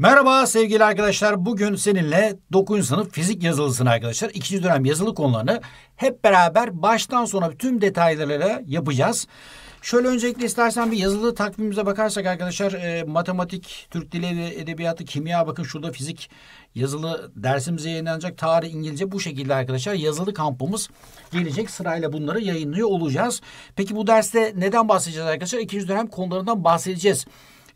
Merhaba sevgili arkadaşlar. Bugün seninle 9. sınıf fizik yazılısını arkadaşlar. 2. dönem yazılı konularını hep beraber baştan sona tüm detaylarıyla yapacağız. Şöyle öncelikle istersen bir yazılı takvimimize bakarsak arkadaşlar e, matematik, Türk dili ve edebiyatı, kimya bakın şurada fizik yazılı dersimize yayınlanacak. Tarih, İngilizce bu şekilde arkadaşlar yazılı kampımız gelecek sırayla bunları yayınlıyor olacağız. Peki bu derste neden bahsedeceğiz arkadaşlar? İkinci dönem konularından bahsedeceğiz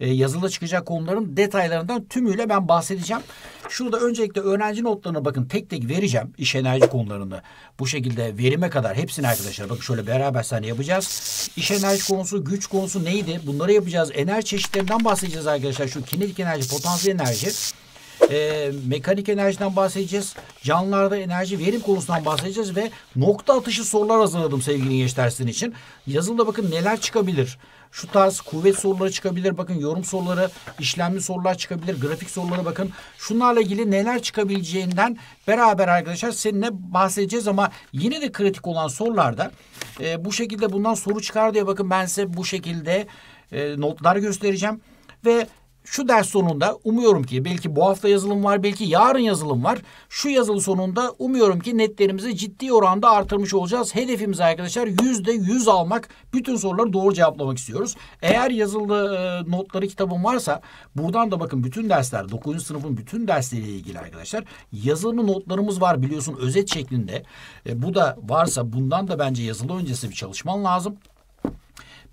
e, yazılı çıkacak konuların detaylarından tümüyle ben bahsedeceğim. Şurada öncelikle öğrenci notlarına bakın tek tek vereceğim iş enerji konularını. Bu şekilde verime kadar hepsini arkadaşlar bakın şöyle beraber sahne yapacağız. İş enerji konusu, güç konusu neydi? Bunları yapacağız. Enerji çeşitlerinden bahsedeceğiz arkadaşlar. Şu kinetik enerji, potansiyel enerji e, mekanik enerjiden bahsedeceğiz. Canlılarda enerji verim konusundan bahsedeceğiz ve nokta atışı sorular hazırladım sevgili gençler sizin için. Yazılıda bakın neler çıkabilir. Şu tarz kuvvet soruları çıkabilir. Bakın yorum soruları, işlemli sorular çıkabilir. Grafik soruları bakın. Şunlarla ilgili neler çıkabileceğinden beraber arkadaşlar seninle bahsedeceğiz ama yine de kritik olan sorularda e, bu şekilde bundan soru çıkar diye bakın ben size bu şekilde e, notlar göstereceğim ve şu ders sonunda umuyorum ki belki bu hafta yazılım var, belki yarın yazılım var. Şu yazılı sonunda umuyorum ki netlerimizi ciddi oranda artırmış olacağız. Hedefimiz arkadaşlar yüzde yüz almak. Bütün soruları doğru cevaplamak istiyoruz. Eğer yazılı e, notları kitabım varsa buradan da bakın bütün dersler 9. sınıfın bütün dersleriyle ilgili arkadaşlar yazılı notlarımız var biliyorsun özet şeklinde. E, bu da varsa bundan da bence yazılı öncesi bir çalışman lazım.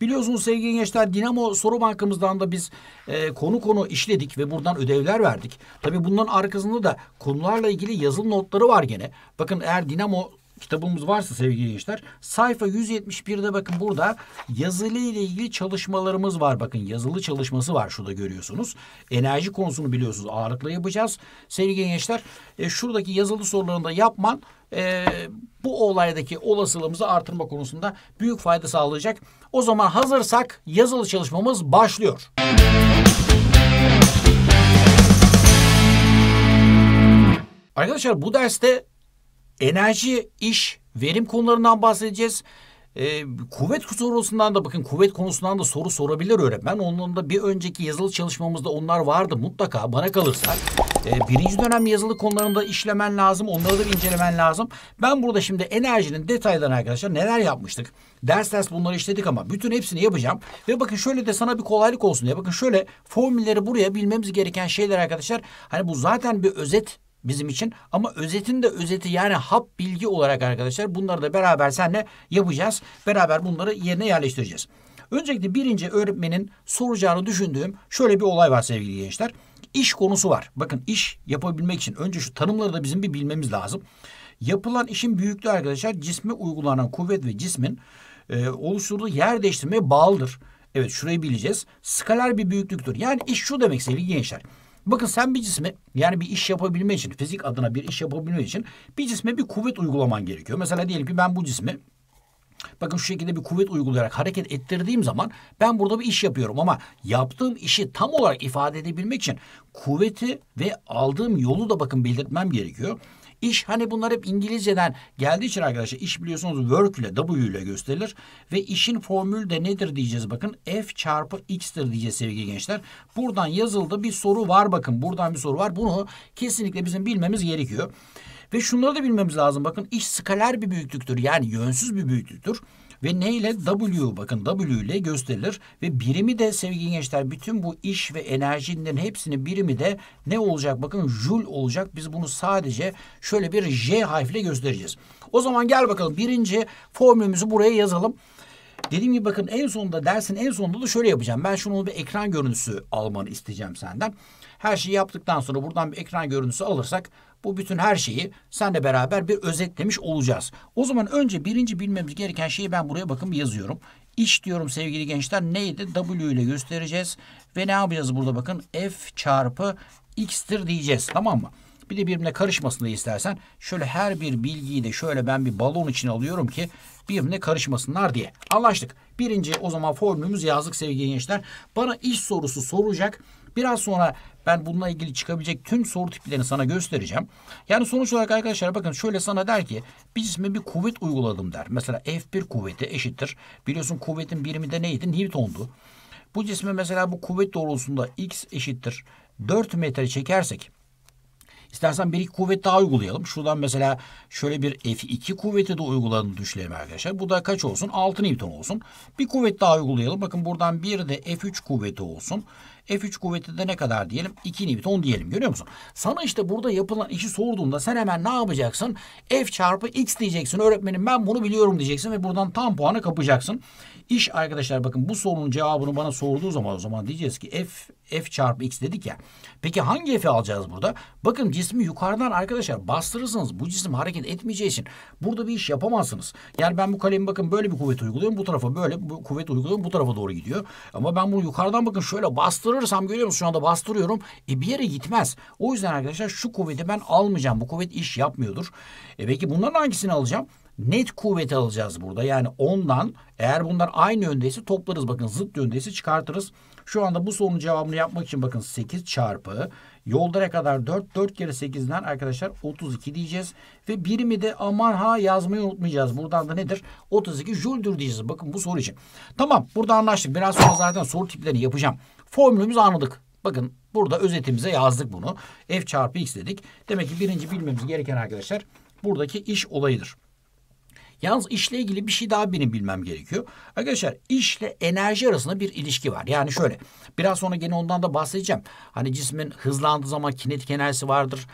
Biliyorsunuz sevgili gençler Dinamo soru bankamızdan da biz e, konu konu işledik ve buradan ödevler verdik. Tabii bundan arkasında da konularla ilgili yazılı notları var gene. Bakın eğer Dinamo kitabımız varsa sevgili gençler sayfa 171'de bakın burada yazılı ile ilgili çalışmalarımız var. Bakın yazılı çalışması var şurada görüyorsunuz. Enerji konusunu biliyorsunuz ağırlıkla yapacağız. Sevgili gençler e, şuradaki yazılı sorularını da yapman e, bu olaydaki olasılığımızı artırma konusunda büyük fayda sağlayacak. O zaman hazırsak yazılı çalışmamız başlıyor. Arkadaşlar bu derste enerji, iş, verim konularından bahsedeceğiz. Ee, kuvvet sorusundan da bakın kuvvet konusundan da soru sorabilir öğretmen. Onun da bir önceki yazılı çalışmamızda onlar vardı mutlaka bana kalırsa. Ee, birinci dönem yazılı konularında işlemen lazım. Onları da incelemen lazım. Ben burada şimdi enerjinin detaylarını arkadaşlar neler yapmıştık. Ders ders bunları işledik ama bütün hepsini yapacağım. Ve bakın şöyle de sana bir kolaylık olsun diye. Bakın şöyle formülleri buraya bilmemiz gereken şeyler arkadaşlar. Hani bu zaten bir özet bizim için. Ama özetin de özeti yani hap bilgi olarak arkadaşlar bunları da beraber seninle yapacağız. Beraber bunları yerine yerleştireceğiz. Öncelikle birinci öğretmenin soracağını düşündüğüm şöyle bir olay var sevgili gençler. İş konusu var. Bakın iş yapabilmek için önce şu tanımları da bizim bir bilmemiz lazım. Yapılan işin büyüklüğü arkadaşlar cisme uygulanan kuvvet ve cismin e, oluşturduğu yer değiştirmeye bağlıdır. Evet şurayı bileceğiz. Skaler bir büyüklüktür. Yani iş şu demek sevgili gençler. Bakın sen bir cisme yani bir iş yapabilme için fizik adına bir iş yapabilme için bir cisme bir kuvvet uygulaman gerekiyor. Mesela diyelim ki ben bu cismi Bakın şu şekilde bir kuvvet uygulayarak hareket ettirdiğim zaman ben burada bir iş yapıyorum ama yaptığım işi tam olarak ifade edebilmek için kuvveti ve aldığım yolu da bakın belirtmem gerekiyor. İş hani bunlar hep İngilizceden geldiği için arkadaşlar iş biliyorsunuz work ile W ile gösterilir. Ve işin formülü de nedir diyeceğiz bakın. F çarpı X'tir diyeceğiz sevgili gençler. Buradan yazıldı bir soru var bakın. Buradan bir soru var. Bunu kesinlikle bizim bilmemiz gerekiyor. Ve şunları da bilmemiz lazım. Bakın iş skaler bir büyüklüktür. Yani yönsüz bir büyüklüktür. Ve ne ile? W. Bakın W ile gösterilir. Ve birimi de sevgili gençler bütün bu iş ve enerjinin hepsinin birimi de ne olacak? Bakın Joule olacak. Biz bunu sadece şöyle bir J harfle göstereceğiz. O zaman gel bakalım birinci formülümüzü buraya yazalım. Dediğim gibi bakın en sonunda dersin en sonunda da şöyle yapacağım. Ben şunu bir ekran görüntüsü almanı isteyeceğim senden. Her şeyi yaptıktan sonra buradan bir ekran görüntüsü alırsak bu bütün her şeyi senle beraber bir özetlemiş olacağız. O zaman önce birinci bilmemiz gereken şeyi ben buraya bakın yazıyorum. İş diyorum sevgili gençler neydi? W ile göstereceğiz. Ve ne yapacağız burada bakın? F çarpı X'tir diyeceğiz. Tamam mı? Bir de birbirine karışmasın diye istersen. Şöyle her bir bilgiyi de şöyle ben bir balon için alıyorum ki birbirine karışmasınlar diye. Anlaştık. Birinci o zaman formülümüz yazdık sevgili gençler. Bana iş sorusu soracak. Biraz sonra ben bununla ilgili çıkabilecek tüm soru tiplerini sana göstereceğim. Yani sonuç olarak arkadaşlar bakın şöyle sana der ki bir cisme bir kuvvet uyguladım der. Mesela F1 kuvveti eşittir. Biliyorsun kuvvetin birimi de neydi? Newton'du. Bu cisme mesela bu kuvvet doğrultusunda x eşittir 4 metre çekersek İstersen bir iki kuvvet daha uygulayalım. Şuradan mesela şöyle bir F2 kuvveti de uyguladığını düşünelim arkadaşlar. Bu da kaç olsun? 6 Newton olsun. Bir kuvvet daha uygulayalım. Bakın buradan bir de F3 kuvveti olsun. F3 kuvveti de ne kadar diyelim? 2 Newton diyelim. Görüyor musun? Sana işte burada yapılan işi sorduğunda sen hemen ne yapacaksın? F çarpı X diyeceksin. Öğretmenim ben bunu biliyorum diyeceksin ve buradan tam puanı kapacaksın. İş arkadaşlar bakın bu sorunun cevabını bana sorduğu zaman o zaman diyeceğiz ki F f çarpı x dedik ya. Peki hangi f'i alacağız burada? Bakın cismi yukarıdan arkadaşlar bastırırsanız bu cisim hareket etmeyeceği için burada bir iş yapamazsınız. Yani ben bu kalemi bakın böyle bir kuvvet uyguluyorum. Bu tarafa böyle bu kuvvet uyguluyorum. Bu tarafa doğru gidiyor. Ama ben bunu yukarıdan bakın şöyle bastırırsam görüyor musunuz? Şu anda bastırıyorum. E bir yere gitmez. O yüzden arkadaşlar şu kuvveti ben almayacağım. Bu kuvvet iş yapmıyordur. E peki bunların hangisini alacağım? net kuvveti alacağız burada. Yani ondan eğer bunlar aynı yöndeyse toplarız. Bakın zıt yöndeyse çıkartırız. Şu anda bu sorunun cevabını yapmak için bakın 8 çarpı Yoldara kadar 4. 4 kere 8'den arkadaşlar 32 diyeceğiz. Ve birimi de aman ha yazmayı unutmayacağız. Buradan da nedir? 32 jüldür diyeceğiz. Bakın bu soru için. Tamam burada anlaştık. Biraz sonra zaten soru tiplerini yapacağım. Formülümüzü anladık. Bakın burada özetimize yazdık bunu. F çarpı x dedik. Demek ki birinci bilmemiz gereken arkadaşlar buradaki iş olayıdır. Yalnız işle ilgili bir şey daha benim bilmem gerekiyor. Arkadaşlar işle enerji arasında bir ilişki var. Yani şöyle biraz sonra gene ondan da bahsedeceğim. Hani cismin hızlandığı zaman kinetik enerjisi vardır.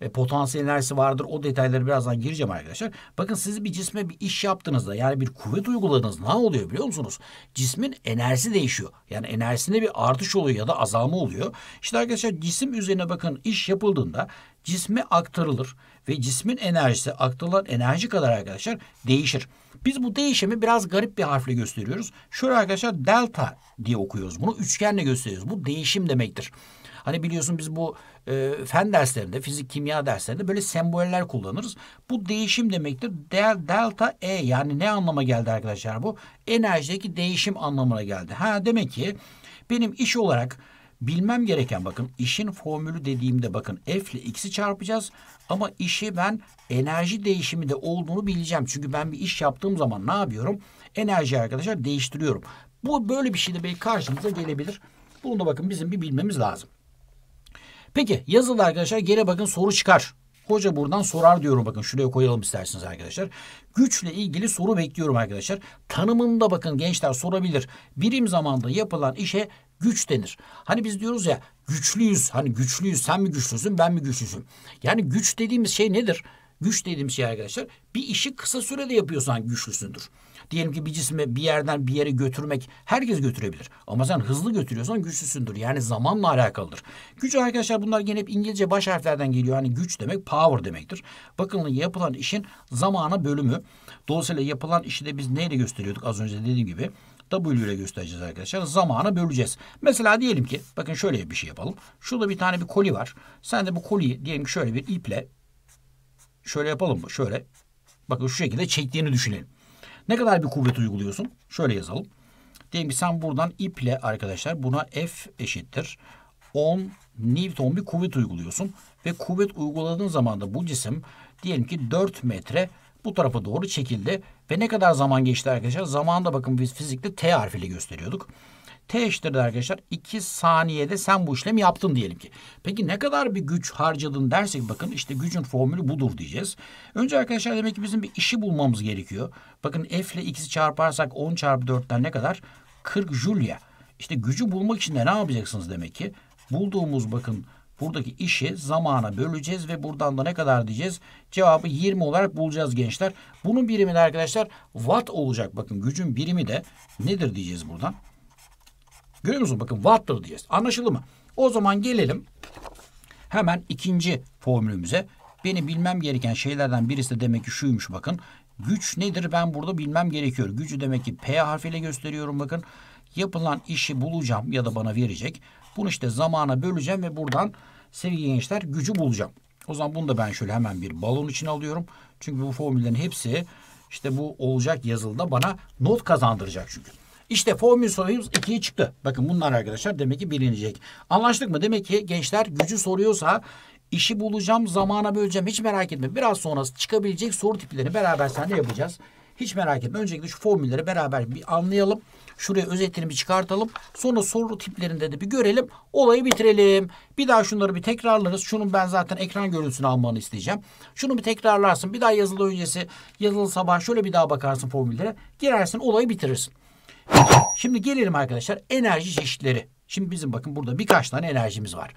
E, potansiyel enerjisi vardır. O detayları birazdan gireceğim arkadaşlar. Bakın siz bir cisme bir iş yaptığınızda yani bir kuvvet uyguladığınız ne oluyor biliyor musunuz? Cismin enerjisi değişiyor. Yani enerjisinde bir artış oluyor ya da azalma oluyor. İşte arkadaşlar cisim üzerine bakın iş yapıldığında cisme aktarılır ve cismin enerjisi aktarılan enerji kadar arkadaşlar değişir. Biz bu değişimi biraz garip bir harfle gösteriyoruz. Şöyle arkadaşlar delta diye okuyoruz. Bunu üçgenle gösteriyoruz. Bu değişim demektir. Hani biliyorsun biz bu e, fen derslerinde, fizik, kimya derslerinde böyle semboller kullanırız. Bu değişim demektir. Del, delta E yani ne anlama geldi arkadaşlar bu? Enerjideki değişim anlamına geldi. Ha demek ki benim iş olarak bilmem gereken bakın işin formülü dediğimde bakın f ile x'i çarpacağız ama işi ben enerji değişimi de olduğunu bileceğim. Çünkü ben bir iş yaptığım zaman ne yapıyorum? Enerji arkadaşlar değiştiriyorum. Bu böyle bir şey de belki karşımıza gelebilir. Bunu da bakın bizim bir bilmemiz lazım. Peki yazılı arkadaşlar geri bakın soru çıkar. Hoca buradan sorar diyorum bakın şuraya koyalım isterseniz arkadaşlar. Güçle ilgili soru bekliyorum arkadaşlar. Tanımında bakın gençler sorabilir. Birim zamanda yapılan işe güç denir. Hani biz diyoruz ya güçlüyüz. Hani güçlüyüz sen mi güçlüsün ben mi güçlüsün? Yani güç dediğimiz şey nedir? Güç dediğimiz şey arkadaşlar bir işi kısa sürede yapıyorsan güçlüsündür. Diyelim ki bir cismi bir yerden bir yere götürmek herkes götürebilir. Ama sen hızlı götürüyorsan güçlüsündür. Yani zamanla alakalıdır. Güç arkadaşlar bunlar gene hep İngilizce baş harflerden geliyor. Hani güç demek power demektir. Bakın yapılan işin zamana bölümü. Dolayısıyla yapılan işi de biz neyle gösteriyorduk az önce dediğim gibi. W ile göstereceğiz arkadaşlar. zamanı böleceğiz. Mesela diyelim ki bakın şöyle bir şey yapalım. Şurada bir tane bir koli var. Sen de bu koliyi diyelim ki şöyle bir iple şöyle yapalım mı? Şöyle bakın şu şekilde çektiğini düşünelim. Ne kadar bir kuvvet uyguluyorsun? Şöyle yazalım. Diyelim ki sen buradan iple arkadaşlar buna F eşittir. 10 Newton bir kuvvet uyguluyorsun. Ve kuvvet uyguladığın zaman da bu cisim diyelim ki 4 metre bu tarafa doğru çekildi. Ve ne kadar zaman geçti arkadaşlar? Zamanında bakın biz fizikte T harfiyle gösteriyorduk. T eşittir arkadaşlar 2 saniyede sen bu işlemi yaptın diyelim ki. Peki ne kadar bir güç harcadın dersek bakın işte gücün formülü budur diyeceğiz. Önce arkadaşlar demek ki bizim bir işi bulmamız gerekiyor. Bakın F ile X'i çarparsak 10 çarpı 4'ten ne kadar? 40 Julia. İşte gücü bulmak için de ne yapacaksınız demek ki? Bulduğumuz bakın buradaki işi zamana böleceğiz ve buradan da ne kadar diyeceğiz? Cevabı 20 olarak bulacağız gençler. Bunun birimi de arkadaşlar watt olacak. Bakın gücün birimi de nedir diyeceğiz buradan? Görüyor musun? Bakın watt'tır diyeceğiz. Anlaşıldı mı? O zaman gelelim hemen ikinci formülümüze. Beni bilmem gereken şeylerden birisi de demek ki şuymuş bakın. Güç nedir ben burada bilmem gerekiyor. Gücü demek ki P harfiyle gösteriyorum bakın. Yapılan işi bulacağım ya da bana verecek. Bunu işte zamana böleceğim ve buradan sevgili gençler gücü bulacağım. O zaman bunu da ben şöyle hemen bir balon için alıyorum. Çünkü bu formüllerin hepsi işte bu olacak yazılıda bana not kazandıracak çünkü. İşte formül sorumuz ikiye çıktı. Bakın bunlar arkadaşlar demek ki bilinecek. Anlaştık mı? Demek ki gençler gücü soruyorsa işi bulacağım, zamana böleceğim. Hiç merak etme. Biraz sonrası çıkabilecek soru tiplerini beraber seninle yapacağız. Hiç merak etme. Öncelikle şu formülleri beraber bir anlayalım. Şuraya özetini bir çıkartalım. Sonra soru tiplerinde de bir görelim. Olayı bitirelim. Bir daha şunları bir tekrarlarız. Şunun ben zaten ekran görüntüsünü almanı isteyeceğim. Şunu bir tekrarlarsın. Bir daha yazılı öncesi, yazılı sabah şöyle bir daha bakarsın formüllere. Girersin, olayı bitirirsin. Şimdi gelelim arkadaşlar enerji çeşitleri. Şimdi bizim bakın burada birkaç tane enerjimiz var.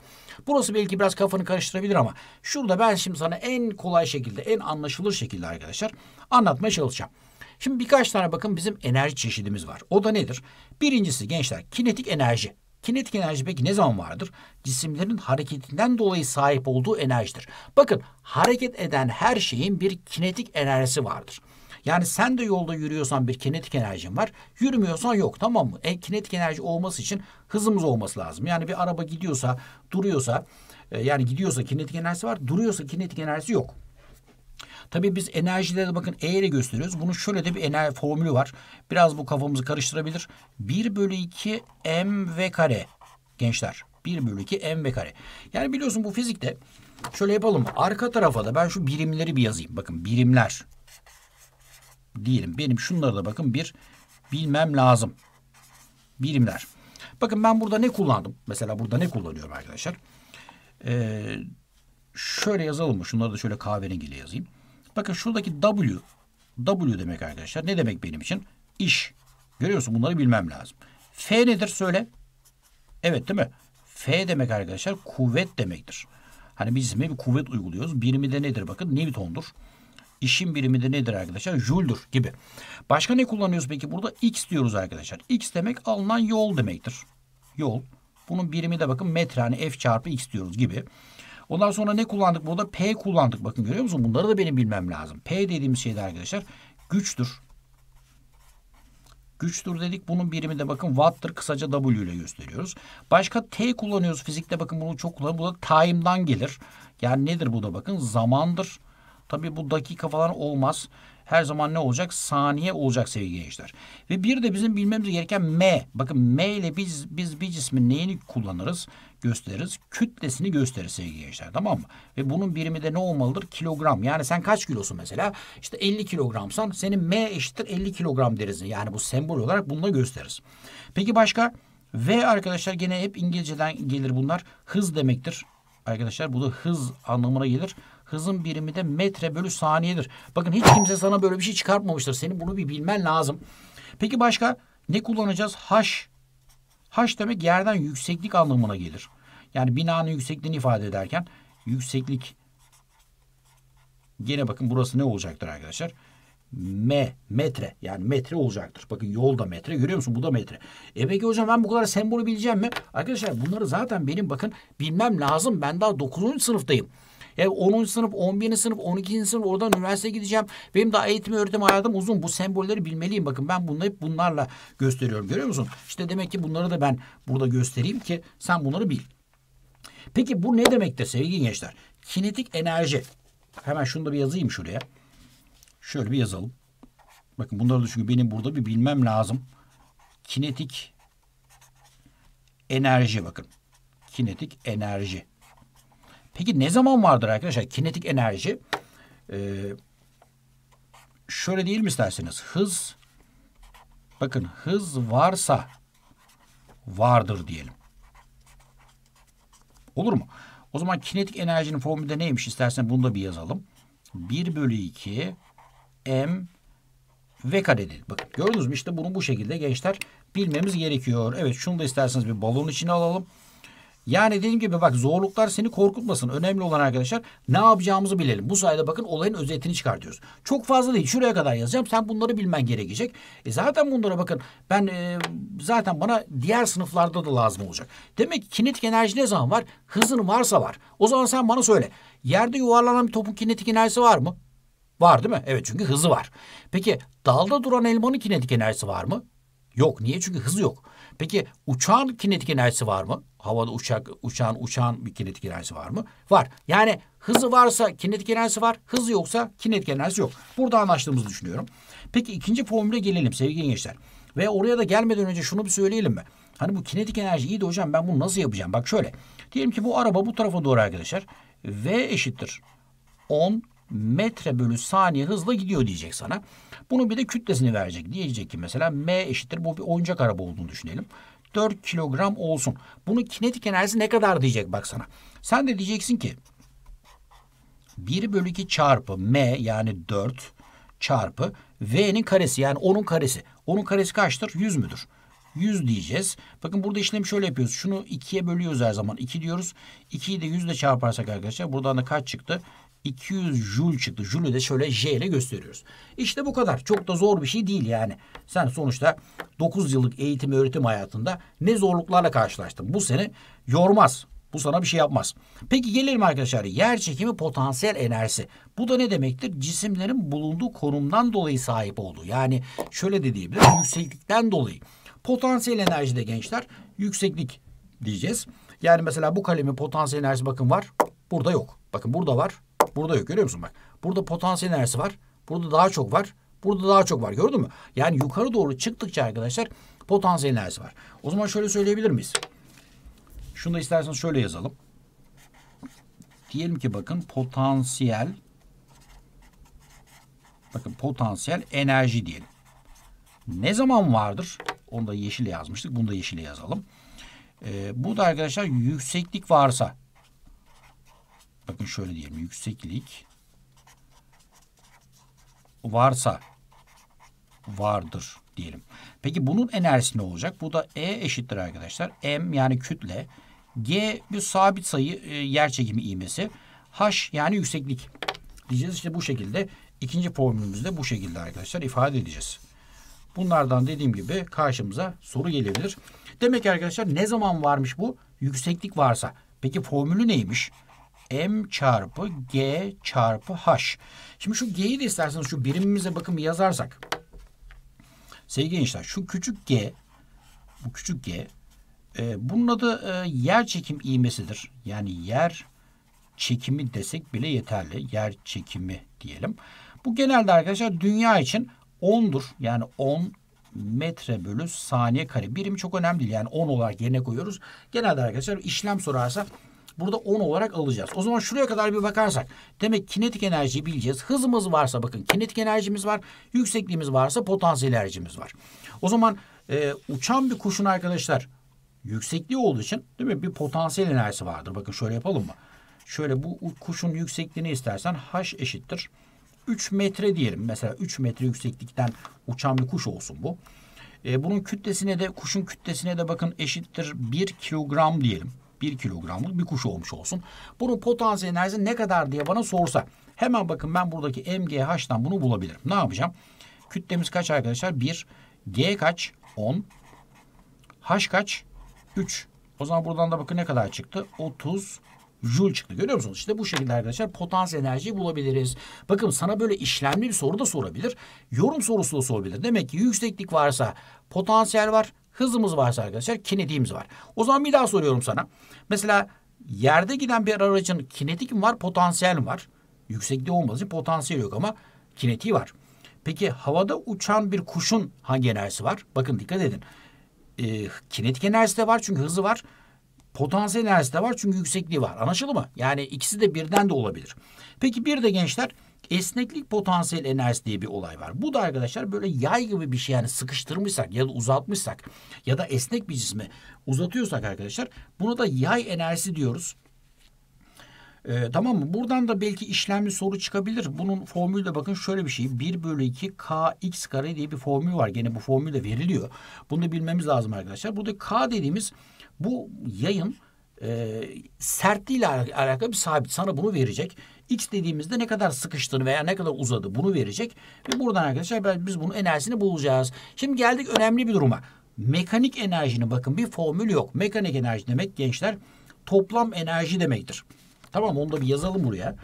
Burası belki biraz kafanı karıştırabilir ama şurada ben şimdi sana en kolay şekilde, en anlaşılır şekilde arkadaşlar anlatmaya çalışacağım. Şimdi birkaç tane bakın bizim enerji çeşidimiz var. O da nedir? Birincisi gençler kinetik enerji. Kinetik enerji peki ne zaman vardır? Cisimlerin hareketinden dolayı sahip olduğu enerjidir. Bakın hareket eden her şeyin bir kinetik enerjisi vardır. Yani sen de yolda yürüyorsan bir kinetik enerjin var. Yürümüyorsan yok tamam mı? E, kinetik enerji olması için hızımız olması lazım. Yani bir araba gidiyorsa, duruyorsa, e, yani gidiyorsa kinetik enerjisi var, duruyorsa kinetik enerjisi yok. Tabii biz enerjilere bakın E'yle gösteriyoruz. Bunun şöyle de bir enerji formülü var. Biraz bu kafamızı karıştırabilir. 1 bölü 2 m ve kare gençler. 1 bölü 2 m ve kare. Yani biliyorsun bu fizikte şöyle yapalım. Arka tarafa da ben şu birimleri bir yazayım. Bakın birimler diyelim. Benim şunlara da bakın bir bilmem lazım. Birimler. Bakın ben burada ne kullandım? Mesela burada ne kullanıyorum arkadaşlar? Ee, şöyle yazalım mı? Şunları da şöyle kahverengiyle yazayım. Bakın şuradaki W. W demek arkadaşlar. Ne demek benim için? İş. Görüyorsun bunları bilmem lazım. F nedir söyle. Evet değil mi? F demek arkadaşlar kuvvet demektir. Hani biz mi bir kuvvet uyguluyoruz. Birimi de nedir bakın? Newton'dur. İşin birimi de nedir arkadaşlar? Joule'dur gibi. Başka ne kullanıyoruz peki burada? X diyoruz arkadaşlar. X demek alınan yol demektir. Yol. Bunun birimi de bakın metre hani F çarpı X diyoruz gibi. Ondan sonra ne kullandık burada? P kullandık. Bakın görüyor musun? Bunları da benim bilmem lazım. P dediğimiz şey de arkadaşlar güçtür. Güçtür dedik. Bunun birimi de bakın watt'tır. Kısaca W ile gösteriyoruz. Başka T kullanıyoruz. Fizikte bakın bunu çok kullanıyoruz. Bu da time'dan gelir. Yani nedir bu da bakın? Zamandır. Tabii bu dakika falan olmaz. Her zaman ne olacak? Saniye olacak sevgili gençler. Ve bir de bizim bilmemiz gereken M. Bakın M ile biz biz bir cismin neyini kullanırız? gösteririz? Kütlesini gösterir sevgili gençler tamam mı? Ve bunun birimi de ne olmalıdır? Kilogram. Yani sen kaç kilosun mesela? İşte 50 kilogramsan senin M eşittir 50 kilogram deriz. Yani bu sembol olarak bunu da gösteririz. Peki başka? V arkadaşlar gene hep İngilizceden gelir bunlar. Hız demektir. Arkadaşlar bu da hız anlamına gelir. Hızın birimi de metre bölü saniyedir. Bakın hiç kimse sana böyle bir şey çıkartmamıştır. Senin bunu bir bilmen lazım. Peki başka ne kullanacağız? H Haş demek yerden yükseklik anlamına gelir. Yani binanın yüksekliğini ifade ederken yükseklik gene bakın burası ne olacaktır arkadaşlar? M, metre. Yani metre olacaktır. Bakın yol da metre. Görüyor musun? Bu da metre. E peki hocam ben bu kadar sembolü bileceğim mi? Arkadaşlar bunları zaten benim bakın bilmem lazım. Ben daha 9. sınıftayım. E, 10. sınıf, 11. sınıf, 12. sınıf oradan üniversite gideceğim. Benim daha eğitim öğretim hayatım uzun. Bu sembolleri bilmeliyim. Bakın ben bunu hep bunlarla gösteriyorum. Görüyor musun? İşte demek ki bunları da ben burada göstereyim ki sen bunları bil. Peki bu ne demektir sevgili gençler? Kinetik enerji. Hemen şunu da bir yazayım şuraya. Şöyle bir yazalım. Bakın bunları da çünkü benim burada bir bilmem lazım. Kinetik enerji bakın. Kinetik enerji. Peki ne zaman vardır arkadaşlar kinetik enerji? Ee, şöyle değil mi isterseniz? Hız bakın hız varsa vardır diyelim. Olur mu? O zaman kinetik enerjinin formülü de neymiş? istersen bunu da bir yazalım. 1 bölü 2 m v kare dedi. Bakın gördünüz mü? işte bunu bu şekilde gençler bilmemiz gerekiyor. Evet şunu da isterseniz bir balon içine alalım. Yani dediğim gibi bak zorluklar seni korkutmasın. Önemli olan arkadaşlar ne yapacağımızı bilelim. Bu sayede bakın olayın özetini çıkartıyoruz. Çok fazla değil. Şuraya kadar yazacağım. Sen bunları bilmen gerekecek. E zaten bunlara bakın ben e, zaten bana diğer sınıflarda da lazım olacak. Demek ki kinetik enerji ne zaman var? Hızın varsa var. O zaman sen bana söyle. Yerde yuvarlanan bir topun kinetik enerjisi var mı? Var değil mi? Evet çünkü hızı var. Peki dalda duran elmanın kinetik enerjisi var mı? Yok. Niye? Çünkü hızı yok. Peki uçağın kinetik enerjisi var mı? Havada uçak, uçağın uçağın bir kinetik enerjisi var mı? Var. Yani hızı varsa kinetik enerjisi var. Hızı yoksa kinetik enerjisi yok. Burada anlaştığımızı düşünüyorum. Peki ikinci formüle gelelim sevgili gençler. Ve oraya da gelmeden önce şunu bir söyleyelim mi? Hani bu kinetik enerji iyi de hocam ben bunu nasıl yapacağım? Bak şöyle. Diyelim ki bu araba bu tarafa doğru arkadaşlar. V eşittir. 10 metre bölü saniye hızla gidiyor diyecek sana. Bunu bir de kütlesini verecek. Diyecek ki mesela M eşittir. Bu bir oyuncak araba olduğunu düşünelim. 4 kilogram olsun. Bunu kinetik enerjisi ne kadar diyecek baksana. Sen de diyeceksin ki 1 bölü 2 çarpı m yani 4 çarpı v'nin karesi yani onun karesi. Onun karesi kaçtır? 100 müdür? 100 diyeceğiz. Bakın burada işlemi şöyle yapıyoruz. Şunu 2'ye bölüyoruz her zaman. 2 diyoruz. 2'yi de 100 ile çarparsak arkadaşlar buradan da kaç çıktı? 200 jül çıktı. Jül'ü de şöyle J ile gösteriyoruz. İşte bu kadar. Çok da zor bir şey değil yani. Sen sonuçta 9 yıllık eğitim öğretim hayatında ne zorluklarla karşılaştın. Bu seni yormaz. Bu sana bir şey yapmaz. Peki gelelim arkadaşlar yer çekimi potansiyel enerjisi. Bu da ne demektir? Cisimlerin bulunduğu konumdan dolayı sahip olduğu. Yani şöyle de diyebiliriz yükseklikten dolayı. Potansiyel enerji de gençler yükseklik diyeceğiz. Yani mesela bu kalemin potansiyel enerjisi bakın var. Burada yok. Bakın burada var. Burada yok görüyor musun bak. Burada potansiyel enerjisi var. Burada daha çok var. Burada daha çok var gördün mü? Yani yukarı doğru çıktıkça arkadaşlar potansiyel enerjisi var. O zaman şöyle söyleyebilir miyiz? Şunu da isterseniz şöyle yazalım. Diyelim ki bakın potansiyel bakın potansiyel enerji diyelim. Ne zaman vardır? Onu da yeşile yazmıştık. Bunu da yeşile yazalım. Ee, bu da arkadaşlar yükseklik varsa bakın şöyle diyelim yükseklik varsa vardır diyelim. Peki bunun enerjisi ne olacak? Bu da E eşittir arkadaşlar. M yani kütle. G bir sabit sayı e, yer çekimi iğmesi. H yani yükseklik. Diyeceğiz işte bu şekilde. ikinci formülümüzde bu şekilde arkadaşlar ifade edeceğiz. Bunlardan dediğim gibi karşımıza soru gelebilir. Demek ki arkadaşlar ne zaman varmış bu? Yükseklik varsa. Peki formülü neymiş? m çarpı g çarpı h. Şimdi şu g'yi de isterseniz şu birimimize bakın yazarsak. Sevgili gençler şu küçük g bu küçük g e, bunun adı e, yer çekim iğmesidir. Yani yer çekimi desek bile yeterli. Yer çekimi diyelim. Bu genelde arkadaşlar dünya için 10'dur. Yani 10 metre bölü saniye kare. Birim çok önemli değil. Yani 10 olarak yerine koyuyoruz. Genelde arkadaşlar işlem sorarsa Burada 10 olarak alacağız. O zaman şuraya kadar bir bakarsak. Demek kinetik enerjiyi bileceğiz. Hızımız varsa bakın kinetik enerjimiz var. Yüksekliğimiz varsa potansiyel enerjimiz var. O zaman e, uçan bir kuşun arkadaşlar yüksekliği olduğu için değil mi? Bir potansiyel enerjisi vardır. Bakın şöyle yapalım mı? Şöyle bu kuşun yüksekliğini istersen h eşittir. 3 metre diyelim. Mesela 3 metre yükseklikten uçan bir kuş olsun bu. E, bunun kütlesine de kuşun kütlesine de bakın eşittir 1 kilogram diyelim. 1 kilogramlık bir kuş olmuş olsun. Bunun potansiyel enerjisi ne kadar diye bana sorsa hemen bakın ben buradaki MGH'dan bunu bulabilirim. Ne yapacağım? Kütlemiz kaç arkadaşlar? 1. G kaç? 10. H kaç? 3. O zaman buradan da bakın ne kadar çıktı? 30 Joule çıktı. Görüyor musunuz? İşte bu şekilde arkadaşlar potansiyel enerjiyi bulabiliriz. Bakın sana böyle işlemli bir soru da sorabilir. Yorum sorusu da sorabilir. Demek ki yükseklik varsa potansiyel var. Hızımız varsa arkadaşlar kinetiğimiz var. O zaman bir daha soruyorum sana. Mesela yerde giden bir aracın kinetik mi var, potansiyel mi var? Yüksekliği olmadığı için potansiyel yok ama kinetiği var. Peki havada uçan bir kuşun hangi enerjisi var? Bakın dikkat edin. Ee, kinetik enerjisi de var çünkü hızı var. Potansiyel enerjisi de var çünkü yüksekliği var. Anlaşıldı mı? Yani ikisi de birden de olabilir. Peki bir de gençler Esneklik potansiyel enerjisi diye bir olay var. Bu da arkadaşlar böyle yay gibi bir şey yani sıkıştırmışsak ya da uzatmışsak ya da esnek bir cismi uzatıyorsak arkadaşlar buna da yay enerjisi diyoruz. Ee, tamam mı? Buradan da belki işlemli soru çıkabilir. Bunun formülü de bakın şöyle bir şey. 1 bölü 2 kx kare diye bir formül var. Gene bu formül de veriliyor. Bunu da bilmemiz lazım arkadaşlar. Burada k dediğimiz bu yayın e, sertliğiyle alakalı bir sabit. Sana bunu verecek. X dediğimizde ne kadar sıkıştığını veya ne kadar uzadı bunu verecek. Ve buradan arkadaşlar biz bunun enerjisini bulacağız. Şimdi geldik önemli bir duruma. Mekanik enerjinin bakın bir formül yok. Mekanik enerji demek gençler toplam enerji demektir. Tamam onu da bir yazalım buraya.